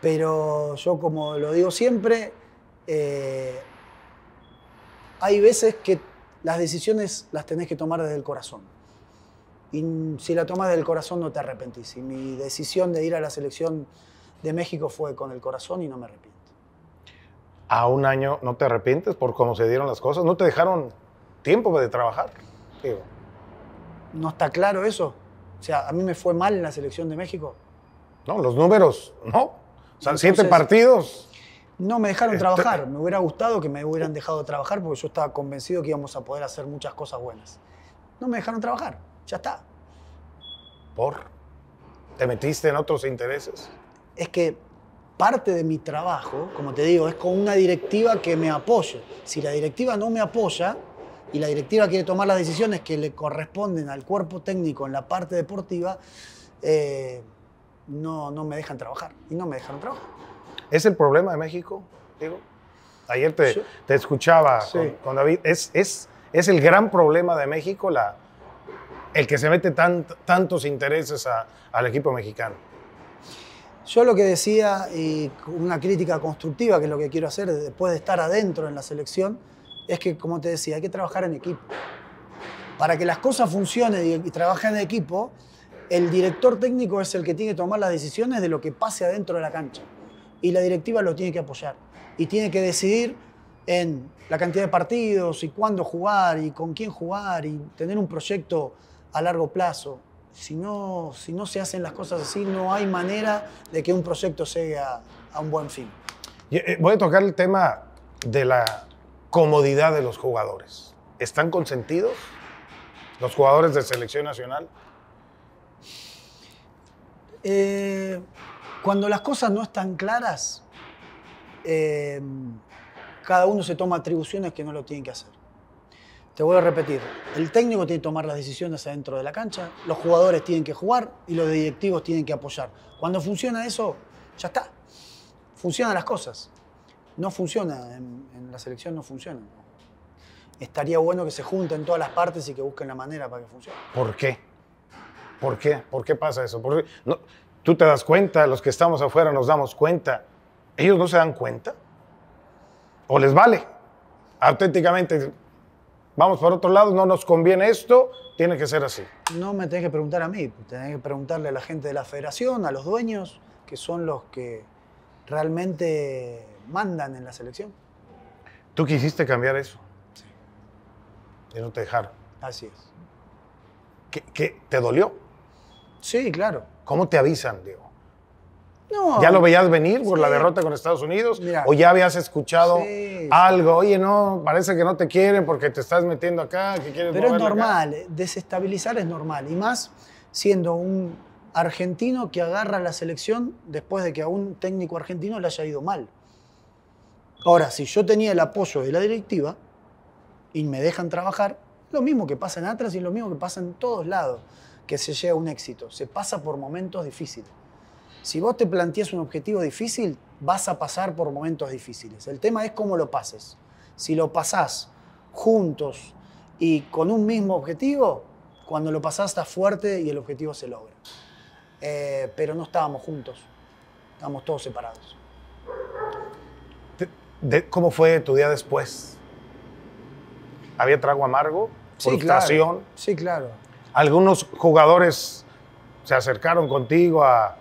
Pero yo, como lo digo siempre, eh, hay veces que las decisiones las tenés que tomar desde el corazón. Y si la tomas del corazón no te arrepentís. Y mi decisión de ir a la selección de México fue con el corazón y no me arrepiento. A un año no te arrepientes por cómo se dieron las cosas. ¿No te dejaron tiempo de trabajar? No está claro eso. O sea, a mí me fue mal en la selección de México. No, los números, no. O siete partidos. No me dejaron este, trabajar. Me hubiera gustado que me hubieran dejado trabajar porque yo estaba convencido que íbamos a poder hacer muchas cosas buenas. No me dejaron trabajar. Ya está. ¿Por? ¿Te metiste en otros intereses? Es que parte de mi trabajo, como te digo, es con una directiva que me apoye. Si la directiva no me apoya y la directiva quiere tomar las decisiones que le corresponden al cuerpo técnico en la parte deportiva, eh, no, no me dejan trabajar. Y no me dejaron trabajar. ¿Es el problema de México, Diego? Ayer te, escuchaba con, David. ¿Es, es, es el gran problema de México la, el que se mete tantos intereses al equipo mexicano. Yo lo que decía, y una crítica constructiva, que es lo que quiero hacer después de estar adentro en la selección, es que, como te decía, hay que trabajar en equipo. Para que las cosas funcionen y, y trabajen en equipo, el director técnico es el que tiene que tomar las decisiones de lo que pase adentro de la cancha. Y la directiva lo tiene que apoyar. Y tiene que decidir en la cantidad de partidos y cuándo jugar y con quién jugar y tener un proyecto a largo plazo. Si no, si no se hacen las cosas así, no hay manera de que un proyecto sea a, un buen fin. Eh, voy a tocar el tema de la comodidad de los jugadores. ¿Están consentidos los jugadores de selección nacional? Eh, cuando las cosas no están claras, eh, cada uno se toma atribuciones que no lo tienen que hacer. Te vuelvo a repetir, el técnico tiene que tomar las decisiones adentro de la cancha, los jugadores tienen que jugar y los directivos tienen que apoyar. Cuando funciona eso, ya está. Funcionan las cosas. No funciona, en, la selección no funciona. Estaría bueno que se junten todas las partes y que busquen la manera para que funcione. ¿Por qué? ¿Por qué? ¿Por qué pasa eso? tú te das cuenta, los que estamos afuera nos damos cuenta. ¿Ellos no se dan cuenta? ¿O les vale? Auténticamente vamos por otro lado, no nos conviene esto, tiene que ser así. No me tenés que preguntar a mí, tenés que preguntarle a la gente de la federación, a los dueños, que son los que realmente mandan en la selección. Tú quisiste cambiar eso. Sí. Y no te dejaron. Así es. ¿Qué, te dolió? Sí, claro. ¿Cómo te avisan, Diego? ¿Ya lo veías venir por la derrota con Estados Unidos? ¿O ya habías escuchado algo? Oye, no, parece que no te quieren porque te estás metiendo acá, que Pero es normal, eh, desestabilizar es normal. Y más siendo un argentino que agarra la selección después de que a un técnico argentino le haya ido mal. Ahora, si yo tenía el apoyo de la directiva y me dejan trabajar, lo mismo que pasa en Atlas y lo mismo que pasa en todos lados, que se llega a un éxito. Se pasa por momentos difíciles. Si vos te planteas un objetivo difícil, vas a pasar por momentos difíciles. El tema es cómo lo pases. Si lo pasás juntos y con un mismo objetivo, cuando lo pasás estás fuerte y el objetivo se logra. Eh, pero no estábamos juntos, estábamos todos separados. ¿Cómo fue tu día después? ¿Había trago amargo? ¿Frustración? Sí, claro. ¿Algunos jugadores se acercaron contigo a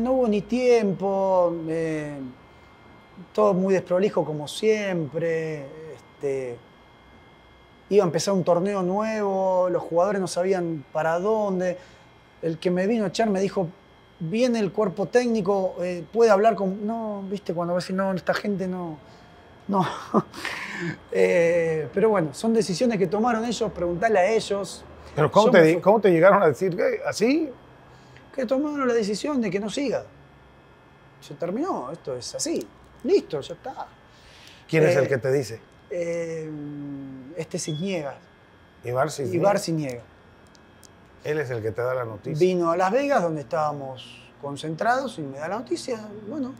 no, hubo ni tiempo, eh, todo muy desprolijo como siempre. Este, iba a empezar un torneo nuevo, los jugadores no sabían para dónde. El que me vino a echar me dijo, viene el cuerpo técnico, eh, puede hablar con... No, viste, cuando vas a decir, no, esta gente no... No. Eh, pero bueno, son decisiones que tomaron ellos, preguntarle a ellos. Pero ¿cómo, te, ¿cómo te llegaron a decir así? que tomaron la decisión de que no siga. Se terminó, esto es así. Listo, ya está. ¿Quién es el eh, que te dice? Eh, este niega Ibar y Ibar niega Él es el que te da la noticia. Vino a Las Vegas, donde estábamos concentrados, y me da la noticia. Bueno,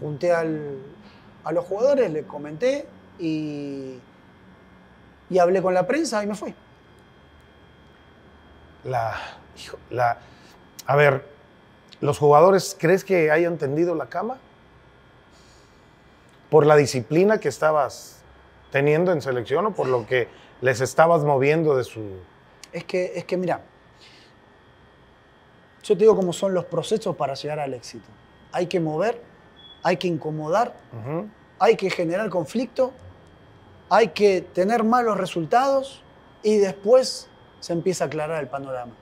junté a los jugadores, les comenté y, y hablé con la prensa y me fui. La, la, a ver, ¿los jugadores crees que hayan tendido la cama? ¿Por la disciplina que estabas teniendo en selección o por lo que les estabas moviendo de su... Es que, es que mira, yo te digo cómo son los procesos para llegar al éxito. Hay que mover, hay que incomodar, hay que generar conflicto, hay que tener malos resultados y después se empieza a aclarar el panorama.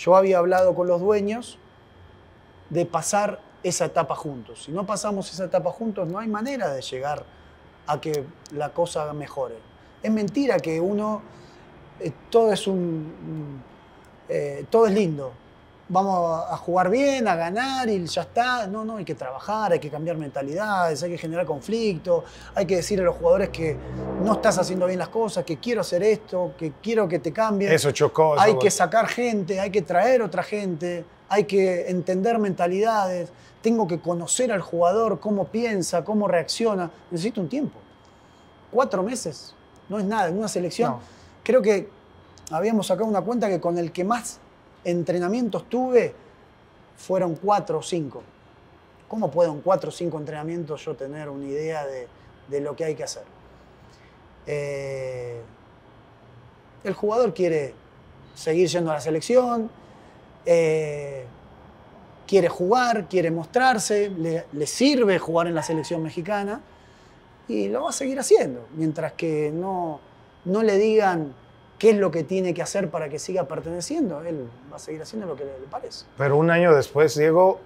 Yo había hablado con los dueños de pasar esa etapa juntos. Si no pasamos esa etapa juntos, no hay manera de llegar a que la cosa mejore. Es mentira que uno, eh, todo es un, eh, todo es lindo vamos a jugar bien, a ganar y ya está. No, no, hay que trabajar, hay que cambiar mentalidades, hay que generar conflicto, hay que decir a los jugadores que no estás haciendo bien las cosas, que quiero hacer esto, que quiero que te cambien. Eso chocó. hay que sacar gente, hay que traer otra gente, hay que entender mentalidades, tengo que conocer al jugador, cómo piensa, cómo reacciona. Necesito un tiempo. Cuatro meses, no es nada, en una selección. Creo que habíamos sacado una cuenta que con el que más entrenamientos tuve, fueron cuatro o cinco. ¿Cómo puedo en cuatro o cinco entrenamientos yo tener una idea de, lo que hay que hacer? Eh, el jugador quiere seguir yendo a la selección, eh, quiere jugar, quiere mostrarse, le, sirve jugar en la selección mexicana y lo va a seguir haciendo, mientras que no, no le digan qué es lo que tiene que hacer para que siga perteneciendo. Él va a seguir haciendo lo que le, parece. Pero un año después, Diego,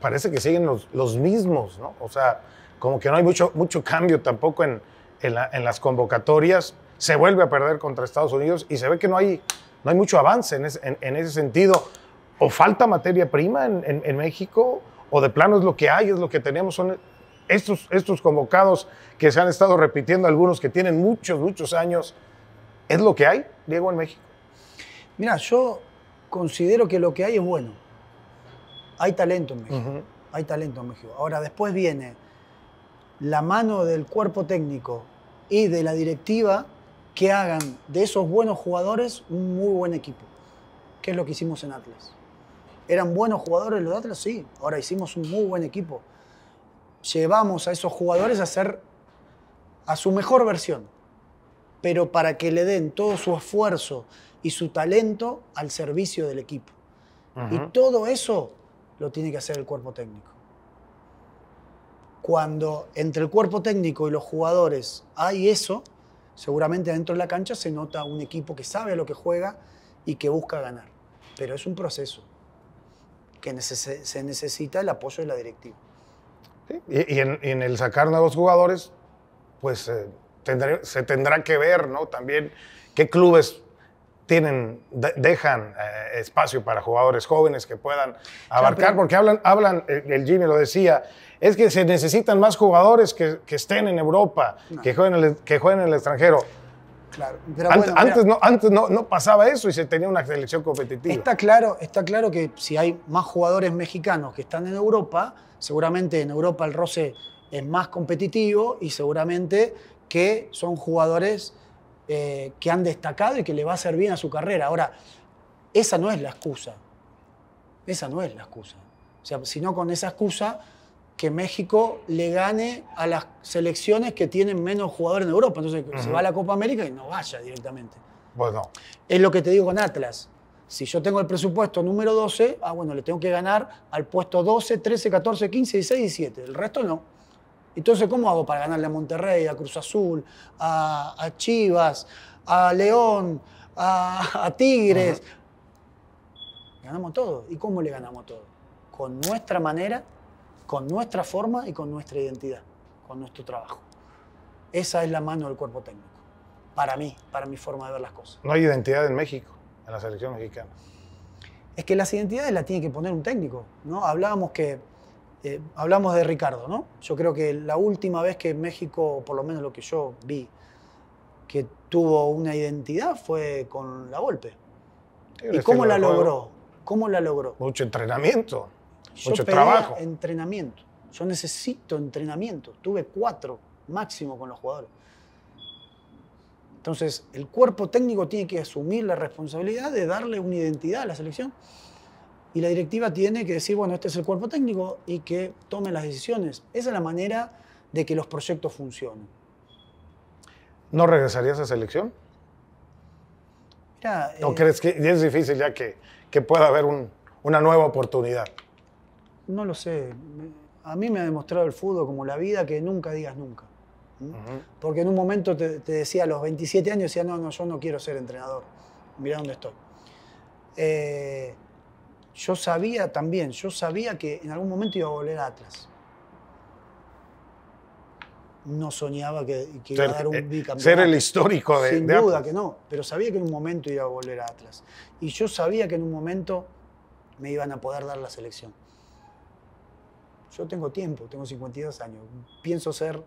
parece que siguen los, mismos, ¿no? O sea, como que no hay mucho, mucho cambio tampoco en, en, las convocatorias. Se vuelve a perder contra Estados Unidos y se ve que no hay, no hay mucho avance en, en ese sentido. O falta materia prima en, México, o de plano es lo que hay, es lo que tenemos, son estos, estos convocados que se han estado repitiendo, algunos que tienen muchos, muchos años ¿Es lo que hay, Diego, en México? Mira, yo considero que lo que hay es bueno. Hay talento en México. Hay talento en México. Ahora, después viene la mano del cuerpo técnico y de la directiva que hagan de esos buenos jugadores un muy buen equipo, que es lo que hicimos en Atlas. ¿Eran buenos jugadores los Atlas? Sí. Ahora hicimos un muy buen equipo. Llevamos a esos jugadores a ser a su mejor versión pero para que le den todo su esfuerzo y su talento al servicio del equipo. Y todo eso lo tiene que hacer el cuerpo técnico. Cuando entre el cuerpo técnico y los jugadores hay eso, seguramente dentro de la cancha se nota un equipo que sabe a lo que juega y que busca ganar. Pero es un proceso que se necesita el apoyo de la directiva. Y, en, el sacar nuevos jugadores, pues eh, se tendrá que ver, ¿no? También qué clubes tienen, dejan eh, espacio para jugadores jóvenes que puedan abarcar, porque hablan, hablan eh, el Jimmy lo decía, es que se necesitan más jugadores que, estén en Europa, que, jueguen en el extranjero. Claro, antes, no, antes no, pasaba eso y se tenía una selección competitiva. Está claro, está claro que si hay más jugadores mexicanos que están en Europa, seguramente en Europa el roce es más competitivo y seguramente que son jugadores eh, que han destacado y que le va a hacer bien a su carrera. Ahora, esa no es la excusa. Esa no es la excusa. O sea, sino con esa excusa que México le gane a las selecciones que tienen menos jugadores en Europa. Entonces se va a la Copa América y no vaya directamente. Bueno. Es lo que te digo con Atlas. Si yo tengo el presupuesto número 12, ah, bueno, le tengo que ganar al puesto 12, 13, 14, 15, 16, 17. El resto no. Entonces, ¿cómo hago para ganarle a Monterrey, a Cruz Azul, a, Chivas, a León, a, Tigres? Ganamos todo. ¿Y cómo le ganamos todo? Con nuestra manera, con nuestra forma y con nuestra identidad, con nuestro trabajo. Esa es la mano del cuerpo técnico. Para mí, para mi forma de ver las cosas. No hay identidad en México, en la selección mexicana. Es que las identidades las tiene que poner un técnico. ¿no? Hablábamos que eh, hablamos de Ricardo, ¿no? Yo creo que la última vez que México, por lo menos lo que yo vi, que tuvo una identidad fue con la golpe. ¿Y cómo la este logró? ¿Cómo la logró? Mucho entrenamiento, yo mucho trabajo. Entrenamiento. Yo necesito entrenamiento. Tuve cuatro máximo con los jugadores. Entonces, el cuerpo técnico tiene que asumir la responsabilidad de darle una identidad a la selección. Y la directiva tiene que decir, bueno, este es el cuerpo técnico y que tome las decisiones. Esa es la manera de que los proyectos funcionen. ¿No regresarías a selección? No eh, crees que es difícil ya que, pueda haber una nueva oportunidad? No lo sé. A mí me ha demostrado el fútbol como la vida que nunca digas nunca. Porque en un momento te, decía a los 27 años, decía, no, no, yo no quiero ser entrenador. mira dónde estoy. Eh, yo sabía también, yo sabía que en algún momento iba a volver a Atlas. No soñaba que, iba a dar un eh, bicampeonato. Ser el histórico de Sin duda que no, pero sabía que en un momento iba a volver a Atlas. Y yo sabía que en un momento me iban a poder dar la selección. Yo tengo tiempo, tengo 52 años. Pienso ser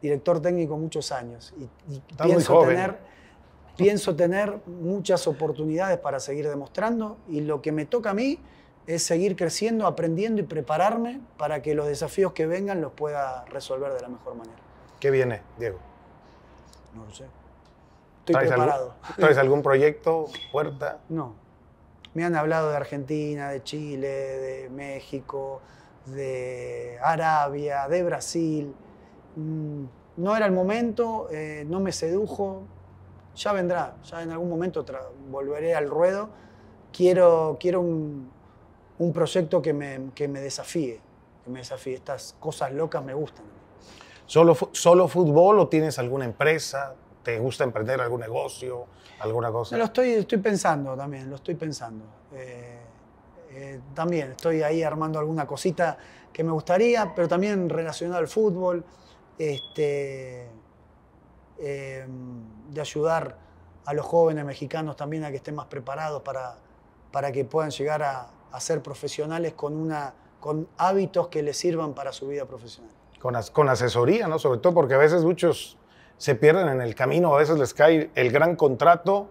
director técnico muchos años y, y pienso tener Pienso tener muchas oportunidades para seguir demostrando y lo que me toca a mí es seguir creciendo, aprendiendo y prepararme para que los desafíos que vengan los pueda resolver de la mejor manera. ¿Qué viene, Diego? No lo sé. Estoy preparado. Algún, ¿Traes algún proyecto, puerta? No. Me han hablado de Argentina, de Chile, de México, de Arabia, de Brasil. Mm, no era el momento, eh, no me sedujo, ya vendrá, ya en algún momento volveré al ruedo. Quiero, quiero un, proyecto que me, que me, desafíe, que me desafíe. Estas cosas locas me gustan. ¿Solo, solo fútbol o tienes alguna empresa? ¿Te gusta emprender algún negocio, alguna cosa? Lo estoy, estoy pensando también, lo estoy pensando. Eh, eh, también estoy ahí armando alguna cosita que me gustaría, pero también relacionado al fútbol. Este, Em, de ayudar a los jóvenes mexicanos también a que estén más preparados para, que puedan llegar a, ser profesionales con, una, con hábitos que les sirvan para su vida profesional. Con, asesoría, ¿no? Sobre todo porque a veces muchos se pierden en el camino, a veces les cae el gran contrato,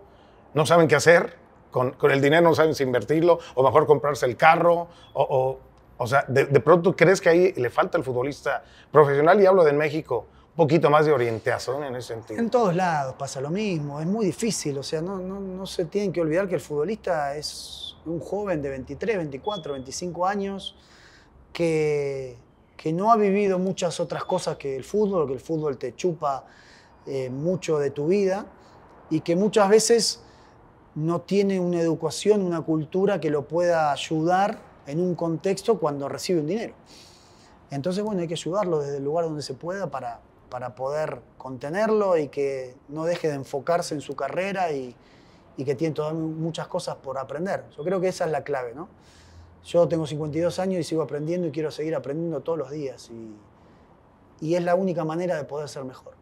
no saben qué hacer, con, el dinero no saben si invertirlo, o mejor comprarse el carro, o, o, sea, de, pronto crees que ahí le falta el futbolista profesional, y hablo de México, poquito más de orientación en ese sentido. En todos lados pasa lo mismo, es muy difícil, o sea, no, no, se tienen que olvidar que el futbolista es un joven de 23, 24, 25 años que, que no ha vivido muchas otras cosas que el fútbol, que el fútbol te chupa eh, mucho de tu vida y que muchas veces no tiene una educación, una cultura que lo pueda ayudar en un contexto cuando recibe un dinero. Entonces, bueno, hay que ayudarlo desde el lugar donde se pueda para, para poder contenerlo y que no deje de enfocarse en su carrera y, que tiene todavía muchas cosas por aprender. Yo creo que esa es la clave, ¿no? Yo tengo 52 años y sigo aprendiendo y quiero seguir aprendiendo todos los días y, es la única manera de poder ser mejor.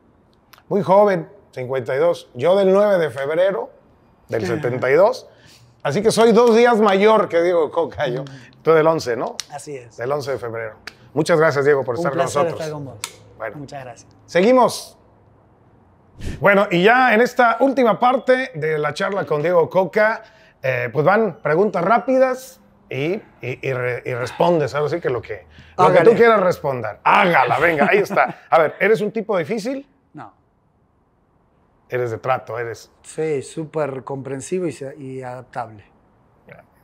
Muy joven, 52. Yo del 9 de febrero del 72. Así que soy dos días mayor que Diego Coca, yo. Mm. Tú del 11, ¿no? Así es. Del 11 de febrero. Muchas gracias, Diego, por estar con nosotros. Un placer Estar con vos. Muchas gracias. Seguimos. Bueno, y ya en esta última parte de la charla con Diego Coca, eh, pues van preguntas rápidas y, y, respondes, sí que lo que, tú quieras responder. Hágala, venga, ahí está. A ver, ¿eres un tipo difícil? No. Eres de trato, eres. Sí, súper comprensivo y adaptable.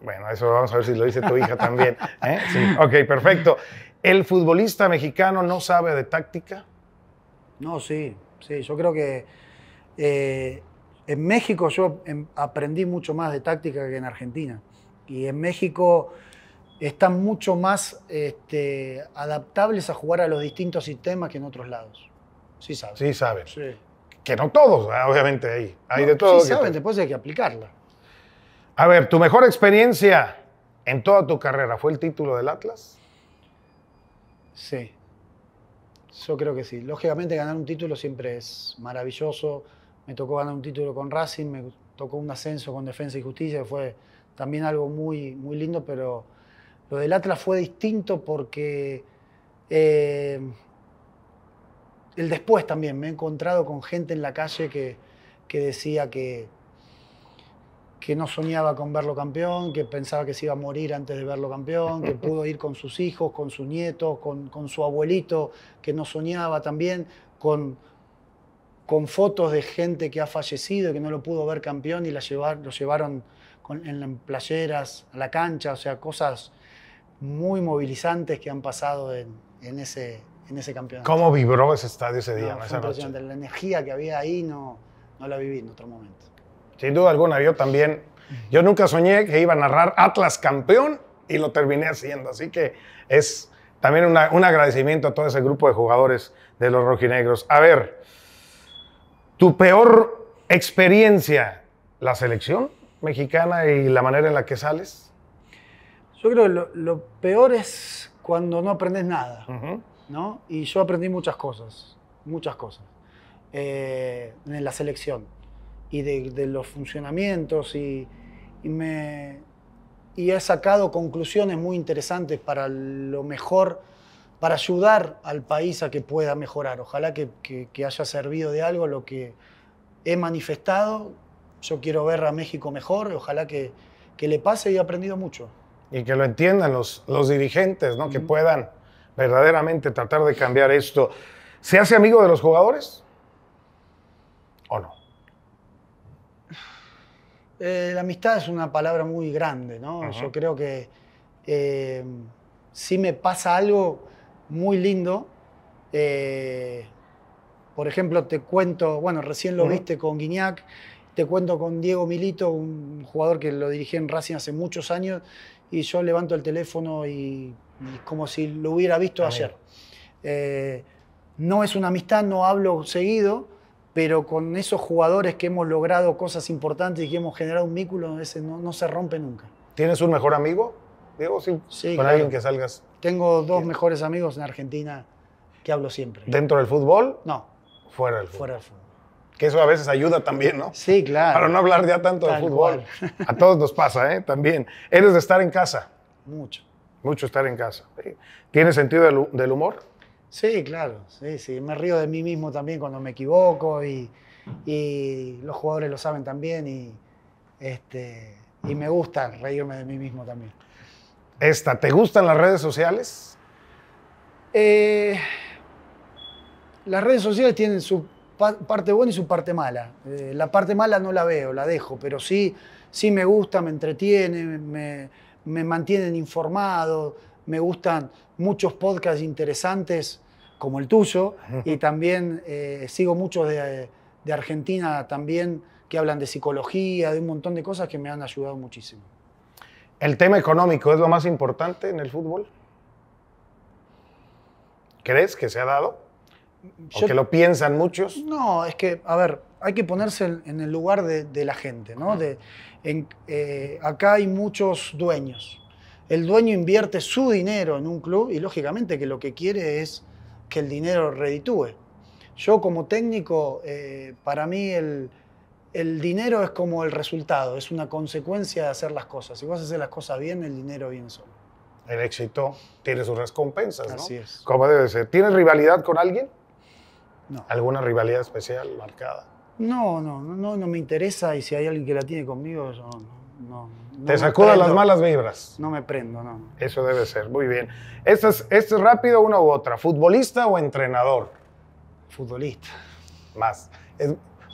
Bueno, eso vamos a ver si lo dice tu hija también. ¿eh? Ok, perfecto. ¿El futbolista mexicano no sabe de táctica? No, sí, sí, yo creo que eh, en México yo em, aprendí mucho más de táctica que en Argentina. Y en México están mucho más este, adaptables a jugar a los distintos sistemas que en otros lados. Sí saben. Sí saben. Que no todos, ah, obviamente, Hay de todo. Sí saben, después hay que aplicarla. A ver, ¿tu mejor experiencia en toda tu carrera fue el título del Atlas? Sí. Yo creo que sí. Lógicamente ganar un título siempre es maravilloso. Me tocó ganar un título con Racing, me tocó un ascenso con Defensa y Justicia, que fue también algo muy, muy lindo, pero lo del Atlas fue distinto porque eh, el después también me he encontrado con gente en la calle que decía que, que no soñaba con verlo campeón, que pensaba que se iba a morir antes de verlo campeón, que pudo ir con sus hijos, con sus nietos, con, con su abuelito, que no soñaba también, con, con fotos de gente que ha fallecido y que no lo pudo ver campeón y la llevar, lo llevaron en, playeras a la cancha, o sea, cosas muy movilizantes que han pasado en, en ese, en ese campeonato. ¿Cómo vibró ese estadio ese día? La energía que había ahí no, no la viví en otro momento. Sin duda alguna, yo también. Yo nunca soñé que iba a narrar Atlas campeón y lo terminé haciendo. Así que es también un agradecimiento a todo ese grupo de jugadores de los rojinegros. A ver, tu peor experiencia, la selección mexicana y la manera en la que sales. Yo creo que lo, peor es cuando no aprendes nada, ¿no? Y yo aprendí muchas cosas, muchas cosas eh, en la selección y de, los funcionamientos y, y, me, y he sacado conclusiones muy interesantes para lo mejor, para ayudar al país a que pueda mejorar. Ojalá que, haya servido de algo lo que he manifestado. Yo quiero ver a México mejor, ojalá que, que le pase y he aprendido mucho. Y que lo entiendan los, los dirigentes, ¿no? Que puedan verdaderamente tratar de cambiar esto. ¿Se hace amigo de los jugadores? ¿O no? Eh, la amistad es una palabra muy grande, ¿no? Yo creo que eh, si me pasa algo muy lindo, eh, por ejemplo, te cuento, bueno, recién lo viste con Guiñac, te cuento con Diego Milito, un jugador que lo dirigí en Racing hace muchos años, y yo levanto el teléfono y, y como si lo hubiera visto ayer. no es una amistad, no hablo seguido, pero con esos jugadores que hemos logrado cosas importantes y que hemos generado un vínculo, ese no, no se rompe nunca. ¿Tienes un mejor amigo, Digo Sí, con alguien que salgas. Tengo dos mejores amigos en Argentina que hablo siempre. ¿Dentro del fútbol? No. Fuera del fútbol. Fuera Que eso a veces ayuda también, ¿no? Sí, claro. Para no hablar ya tanto de fútbol. A todos nos pasa, ¿eh? También. ¿Eres de estar en casa? Mucho. Mucho estar en casa. ¿Tiene sentido del humor? Sí, claro, sí, sí. Me río de mí mismo también cuando me equivoco y, los jugadores lo saben también y, este, y me gusta reírme de mí mismo también. Esta, ¿te gustan las redes sociales? Eh, las redes sociales tienen su parte buena y su parte mala. Eh, la parte mala no la veo, la dejo, pero sí, sí me gusta, me entretiene, me, me mantienen informado me gustan muchos podcasts interesantes como el tuyo y también eh, sigo muchos de, Argentina también que hablan de psicología, de un montón de cosas que me han ayudado muchísimo. ¿El tema económico es lo más importante en el fútbol? ¿Crees que se ha dado? ¿O que lo piensan muchos? No, es que, a ver, hay que ponerse en, el lugar de, la gente, ¿no? De, eh, acá hay muchos dueños, el dueño invierte su dinero en un club y lógicamente que lo que quiere es que el dinero reditúe. Yo como técnico, eh, para mí el, dinero es como el resultado, es una consecuencia de hacer las cosas. Si vas a hacer las cosas bien, el dinero viene solo. El éxito tiene sus recompensas, ¿no? Así es. Como debe ser. ¿Tienes rivalidad con alguien? No. ¿Alguna rivalidad especial marcada? No, no, no, no, me interesa y si hay alguien que la tiene conmigo, no te sacuda las malas vibras. No me prendo, no. Eso debe ser, muy bien. ¿Esto es, es rápido, una u otra. ¿Futbolista o entrenador? Futbolista. Más.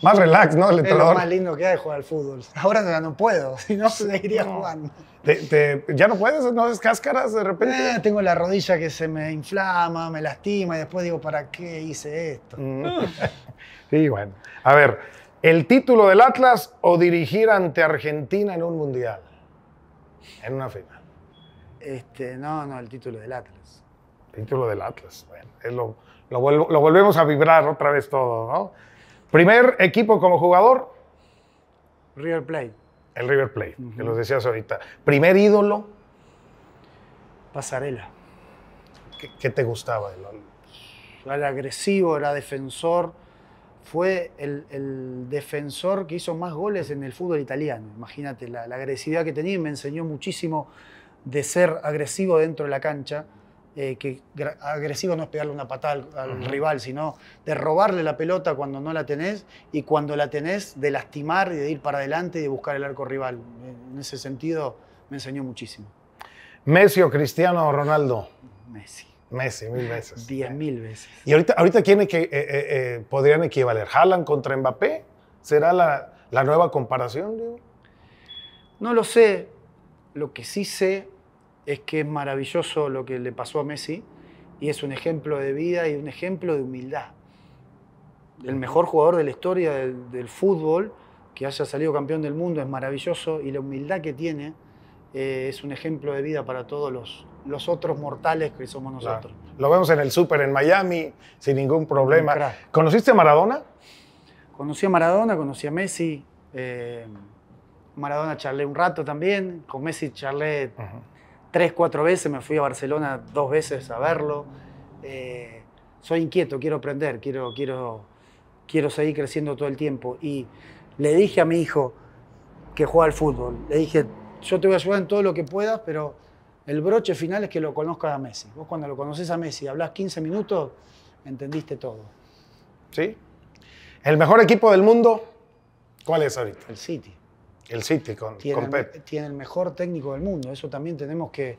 más relax, ¿no? El Es lo más lindo que hay jugar al fútbol. Ahora ya no puedo, si no, seguiría jugando. ya no puedes? ¿No haces cáscaras de repente? Eh, tengo la rodilla que se me inflama, me lastima y después digo, ¿para qué hice esto? Mm. sí, bueno. A ver, ¿el título del Atlas o dirigir ante Argentina en un mundial? En una final. Este, no, no, el título del Atlas. El título del Atlas. Bueno, lo, volvemos a vibrar otra vez todo, ¿no? Primer equipo como jugador. River Plate. El River Plate, que lo decías ahorita. Primer ídolo. Pasarela. ¿Qué, te gustaba? El... Era agresivo, era defensor, fue el, defensor que hizo más goles en el fútbol italiano. Imagínate la, agresividad que tenía y me enseñó muchísimo de ser agresivo dentro de la cancha. Eh, que agresivo no es pegarle una patada al, rival, sino de robarle la pelota cuando no la tenés y cuando la tenés de lastimar y de ir para adelante y de buscar el arco rival. En ese sentido me enseñó muchísimo. Messi o Cristiano Ronaldo. Messi. Messi, mil veces. Diez mil veces. ¿Y ahorita, ahorita eh, eh, eh, podrían equivaler? ¿Hallan contra Mbappé? ¿Será la, nueva comparación? No lo sé. Lo que sí sé es que es maravilloso lo que le pasó a Messi y es un ejemplo de vida y un ejemplo de humildad. El mejor jugador de la historia del, fútbol que haya salido campeón del mundo es maravilloso y la humildad que tiene es un ejemplo de vida para todos los, los otros mortales que somos nosotros. Lo vemos en el súper en Miami, sin ningún problema. ¿Conociste a Maradona? Conocí a Maradona, conocí a Messi. Eh, Maradona charlé un rato también. Con Messi charlé tres, cuatro veces. Me fui a Barcelona dos veces a verlo. Eh, soy inquieto, quiero aprender, quiero, quiero, quiero seguir creciendo todo el tiempo. Y le dije a mi hijo que juega al fútbol, le dije, yo te voy a ayudar en todo lo que puedas, pero el broche final es que lo conozcas a Messi. Vos cuando lo conoces a Messi, hablas 15 minutos, entendiste todo. ¿Sí? ¿El mejor equipo del mundo? ¿Cuál es ahorita? El City. El City con, tiene, Tiene el mejor técnico del mundo. Eso también tenemos que,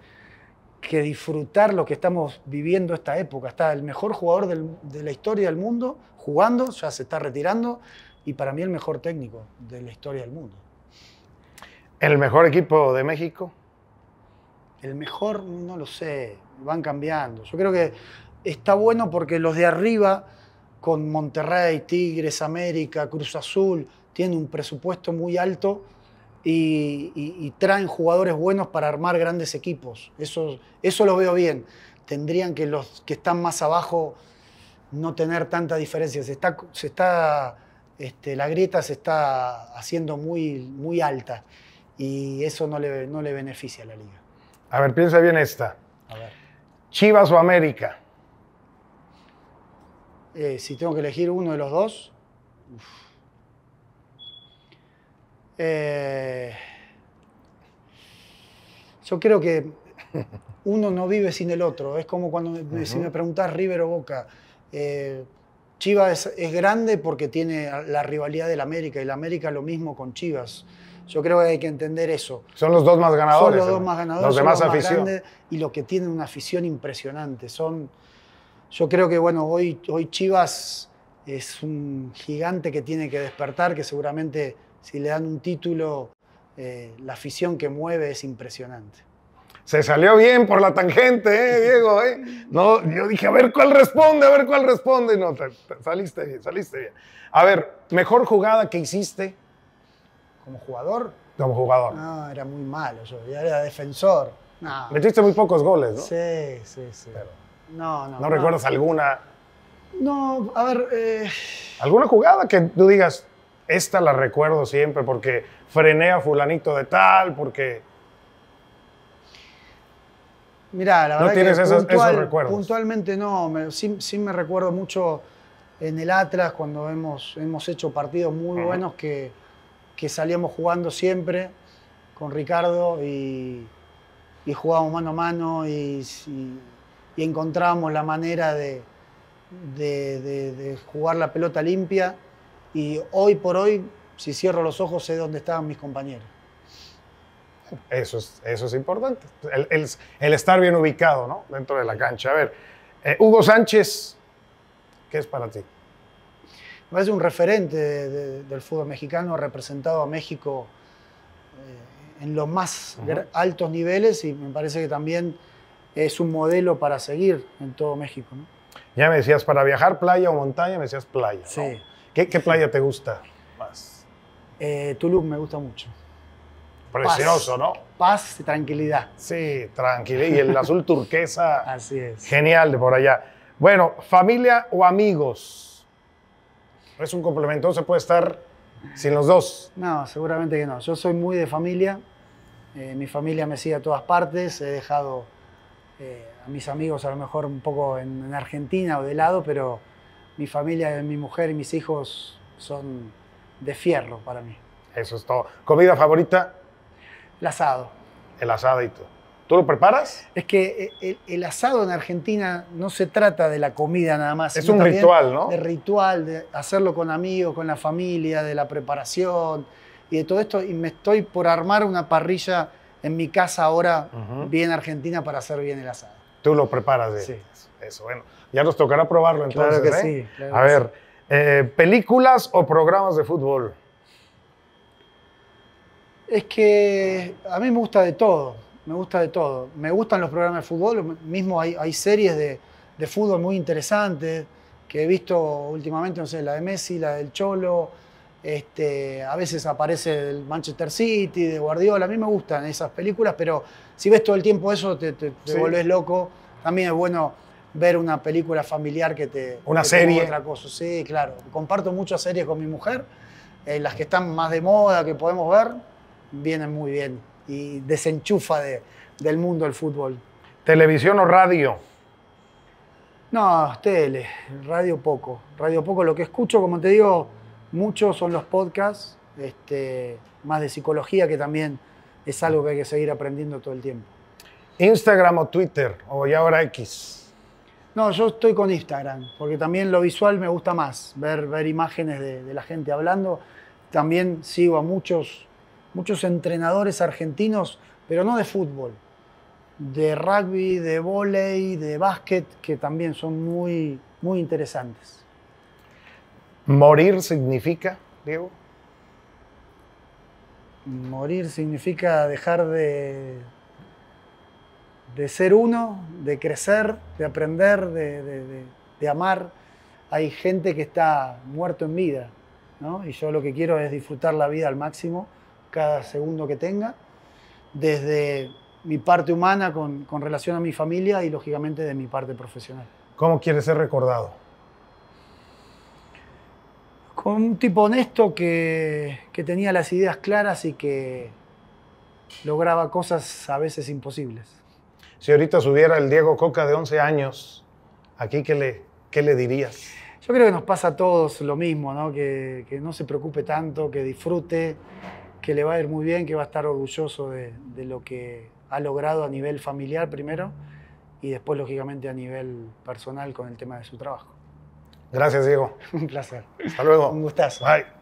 disfrutar lo que estamos viviendo esta época. Está el mejor jugador de la historia del mundo jugando, ya se está retirando, y para mí el mejor técnico de la historia del mundo. ¿El mejor equipo de México? El mejor, no lo sé, van cambiando. Yo creo que está bueno porque los de arriba, con Monterrey, Tigres, América, Cruz Azul, tienen un presupuesto muy alto y, traen jugadores buenos para armar grandes equipos. Eso, eso lo veo bien. Tendrían que los que están más abajo no tener tanta diferencia. Se está, se está, este, la grieta se está haciendo muy, muy alta y eso no no le beneficia a la liga. A ver, piensa bien esta. ¿Chivas o América? Eh, si tengo que elegir uno de los dos. Eh, yo creo que uno no vive sin el otro. Es como cuando me, si me preguntás River o Boca. Eh, Chivas es, grande porque tiene la rivalidad del América y la América lo mismo con Chivas. Yo creo que hay que entender eso. Son los dos más ganadores. Son los dos más ganadores. Los demás y los que tienen una afición impresionante. Son, yo creo que bueno, hoy, hoy Chivas es un gigante que tiene que despertar, que seguramente si le dan un título, eh, la afición que mueve es impresionante. Se salió bien por la tangente, ¿eh, Diego. ¿eh? No, yo dije, a ver cuál responde, a ver cuál responde. No, saliste bien, saliste bien. A ver, mejor jugada que hiciste ¿Como jugador? Como jugador. No, era muy malo yo. Era defensor. Metiste muy pocos goles, ¿no? Sí, sí, sí. no, no. ¿No, recuerdas alguna? No, a ver. Eh, ¿Alguna jugada que tú digas, esta la recuerdo siempre porque frené a Fulanito de tal, porque. Mirá, la verdad. No tienes que esos, recuerdos. Puntualmente no. sí, me recuerdo mucho en el Atlas cuando hemos, hemos hecho partidos muy buenos que que salíamos jugando siempre con Ricardo y, jugábamos mano a mano y, encontrábamos la manera de, jugar la pelota limpia y hoy por hoy, si cierro los ojos, sé dónde estaban mis compañeros. Eso es, eso es importante, el, estar bien ubicado ¿no? dentro de la cancha. A ver, eh, Hugo Sánchez, ¿qué es para ti? me parece un referente del fútbol mexicano, ha representado a México eh, en los más altos niveles y me parece que también es un modelo para seguir en todo México. Ya me decías, para viajar playa o montaña, me decías playa. ¿Qué, playa te gusta más? Eh, Tulum me gusta mucho. Precioso, ¿no? Paz y tranquilidad. Sí, tranquilidad. Y el azul turquesa. Así es. Genial de por allá. Bueno, familia o amigos es un complemento, no se puede estar sin los dos. No, seguramente que no. Yo soy muy de familia, eh, mi familia me sigue a todas partes, he dejado eh, a mis amigos a lo mejor un poco en, Argentina o de lado, pero mi familia, mi mujer y mis hijos son de fierro para mí. Eso es todo. ¿Comida favorita? El asado. El tú. ¿Tú lo preparas? Es que eh, el, asado en Argentina no se trata de la comida nada más. Es un ritual, ¿no? De ritual, de hacerlo con amigos, con la familia, de la preparación y de todo esto. Y me estoy por armar una parrilla en mi casa ahora, bien argentina, para hacer bien el asado. Tú lo preparas, de sí. Eso, bueno. Ya nos tocará probarlo entonces. ¿eh? Claro que sí. A eh, ver, ¿películas o programas de fútbol? Es que a mí me gusta de todo me gusta de todo. Me gustan los programas de fútbol, mismo hay, series de, fútbol muy interesantes que he visto últimamente, no sé, la de Messi, la del Cholo, este, a veces aparece el Manchester City, de Guardiola, a mí me gustan esas películas, pero si ves todo el tiempo eso te, te, volvés loco. También es bueno ver una película familiar que te... Una serie. otra cosa. Sí, claro. Comparto muchas series con mi mujer, eh, las que están más de moda, que podemos ver, vienen muy bien y desenchufa de, del mundo del fútbol. ¿Televisión o radio? No, tele, radio poco, radio poco. Lo que escucho, como te digo, muchos son los podcasts, este, más de psicología, que también es algo que hay que seguir aprendiendo todo el tiempo. ¿Instagram o Twitter o ya ahora X? No, yo estoy con Instagram, porque también lo visual me gusta más, ver, ver imágenes de la gente hablando. También sigo a muchos muchos entrenadores argentinos, pero no de fútbol, de rugby, de vóley, de básquet, que también son muy, muy interesantes. ¿Morir significa, Diego? Morir significa dejar de, ser uno, de crecer, de aprender, de, de amar. Hay gente que está muerto en vida, ¿no? Y yo lo que quiero es disfrutar la vida al máximo cada segundo que tenga, desde mi parte humana con, relación a mi familia y lógicamente de mi parte profesional. ¿Cómo quiere ser recordado? Con un tipo honesto que, tenía las ideas claras y que lograba cosas a veces imposibles. Si ahorita subiera el Diego Coca de 11 años, aquí, ¿qué le, qué le dirías? Yo creo que nos pasa a todos lo mismo, ¿no? Que, que no se preocupe tanto, que disfrute, que le va a ir muy bien, que va a estar orgulloso de, lo que ha logrado a nivel familiar primero y después, lógicamente, a nivel personal con el tema de su trabajo. Gracias, Diego. Un placer. Hasta luego. Un gustazo. Bye.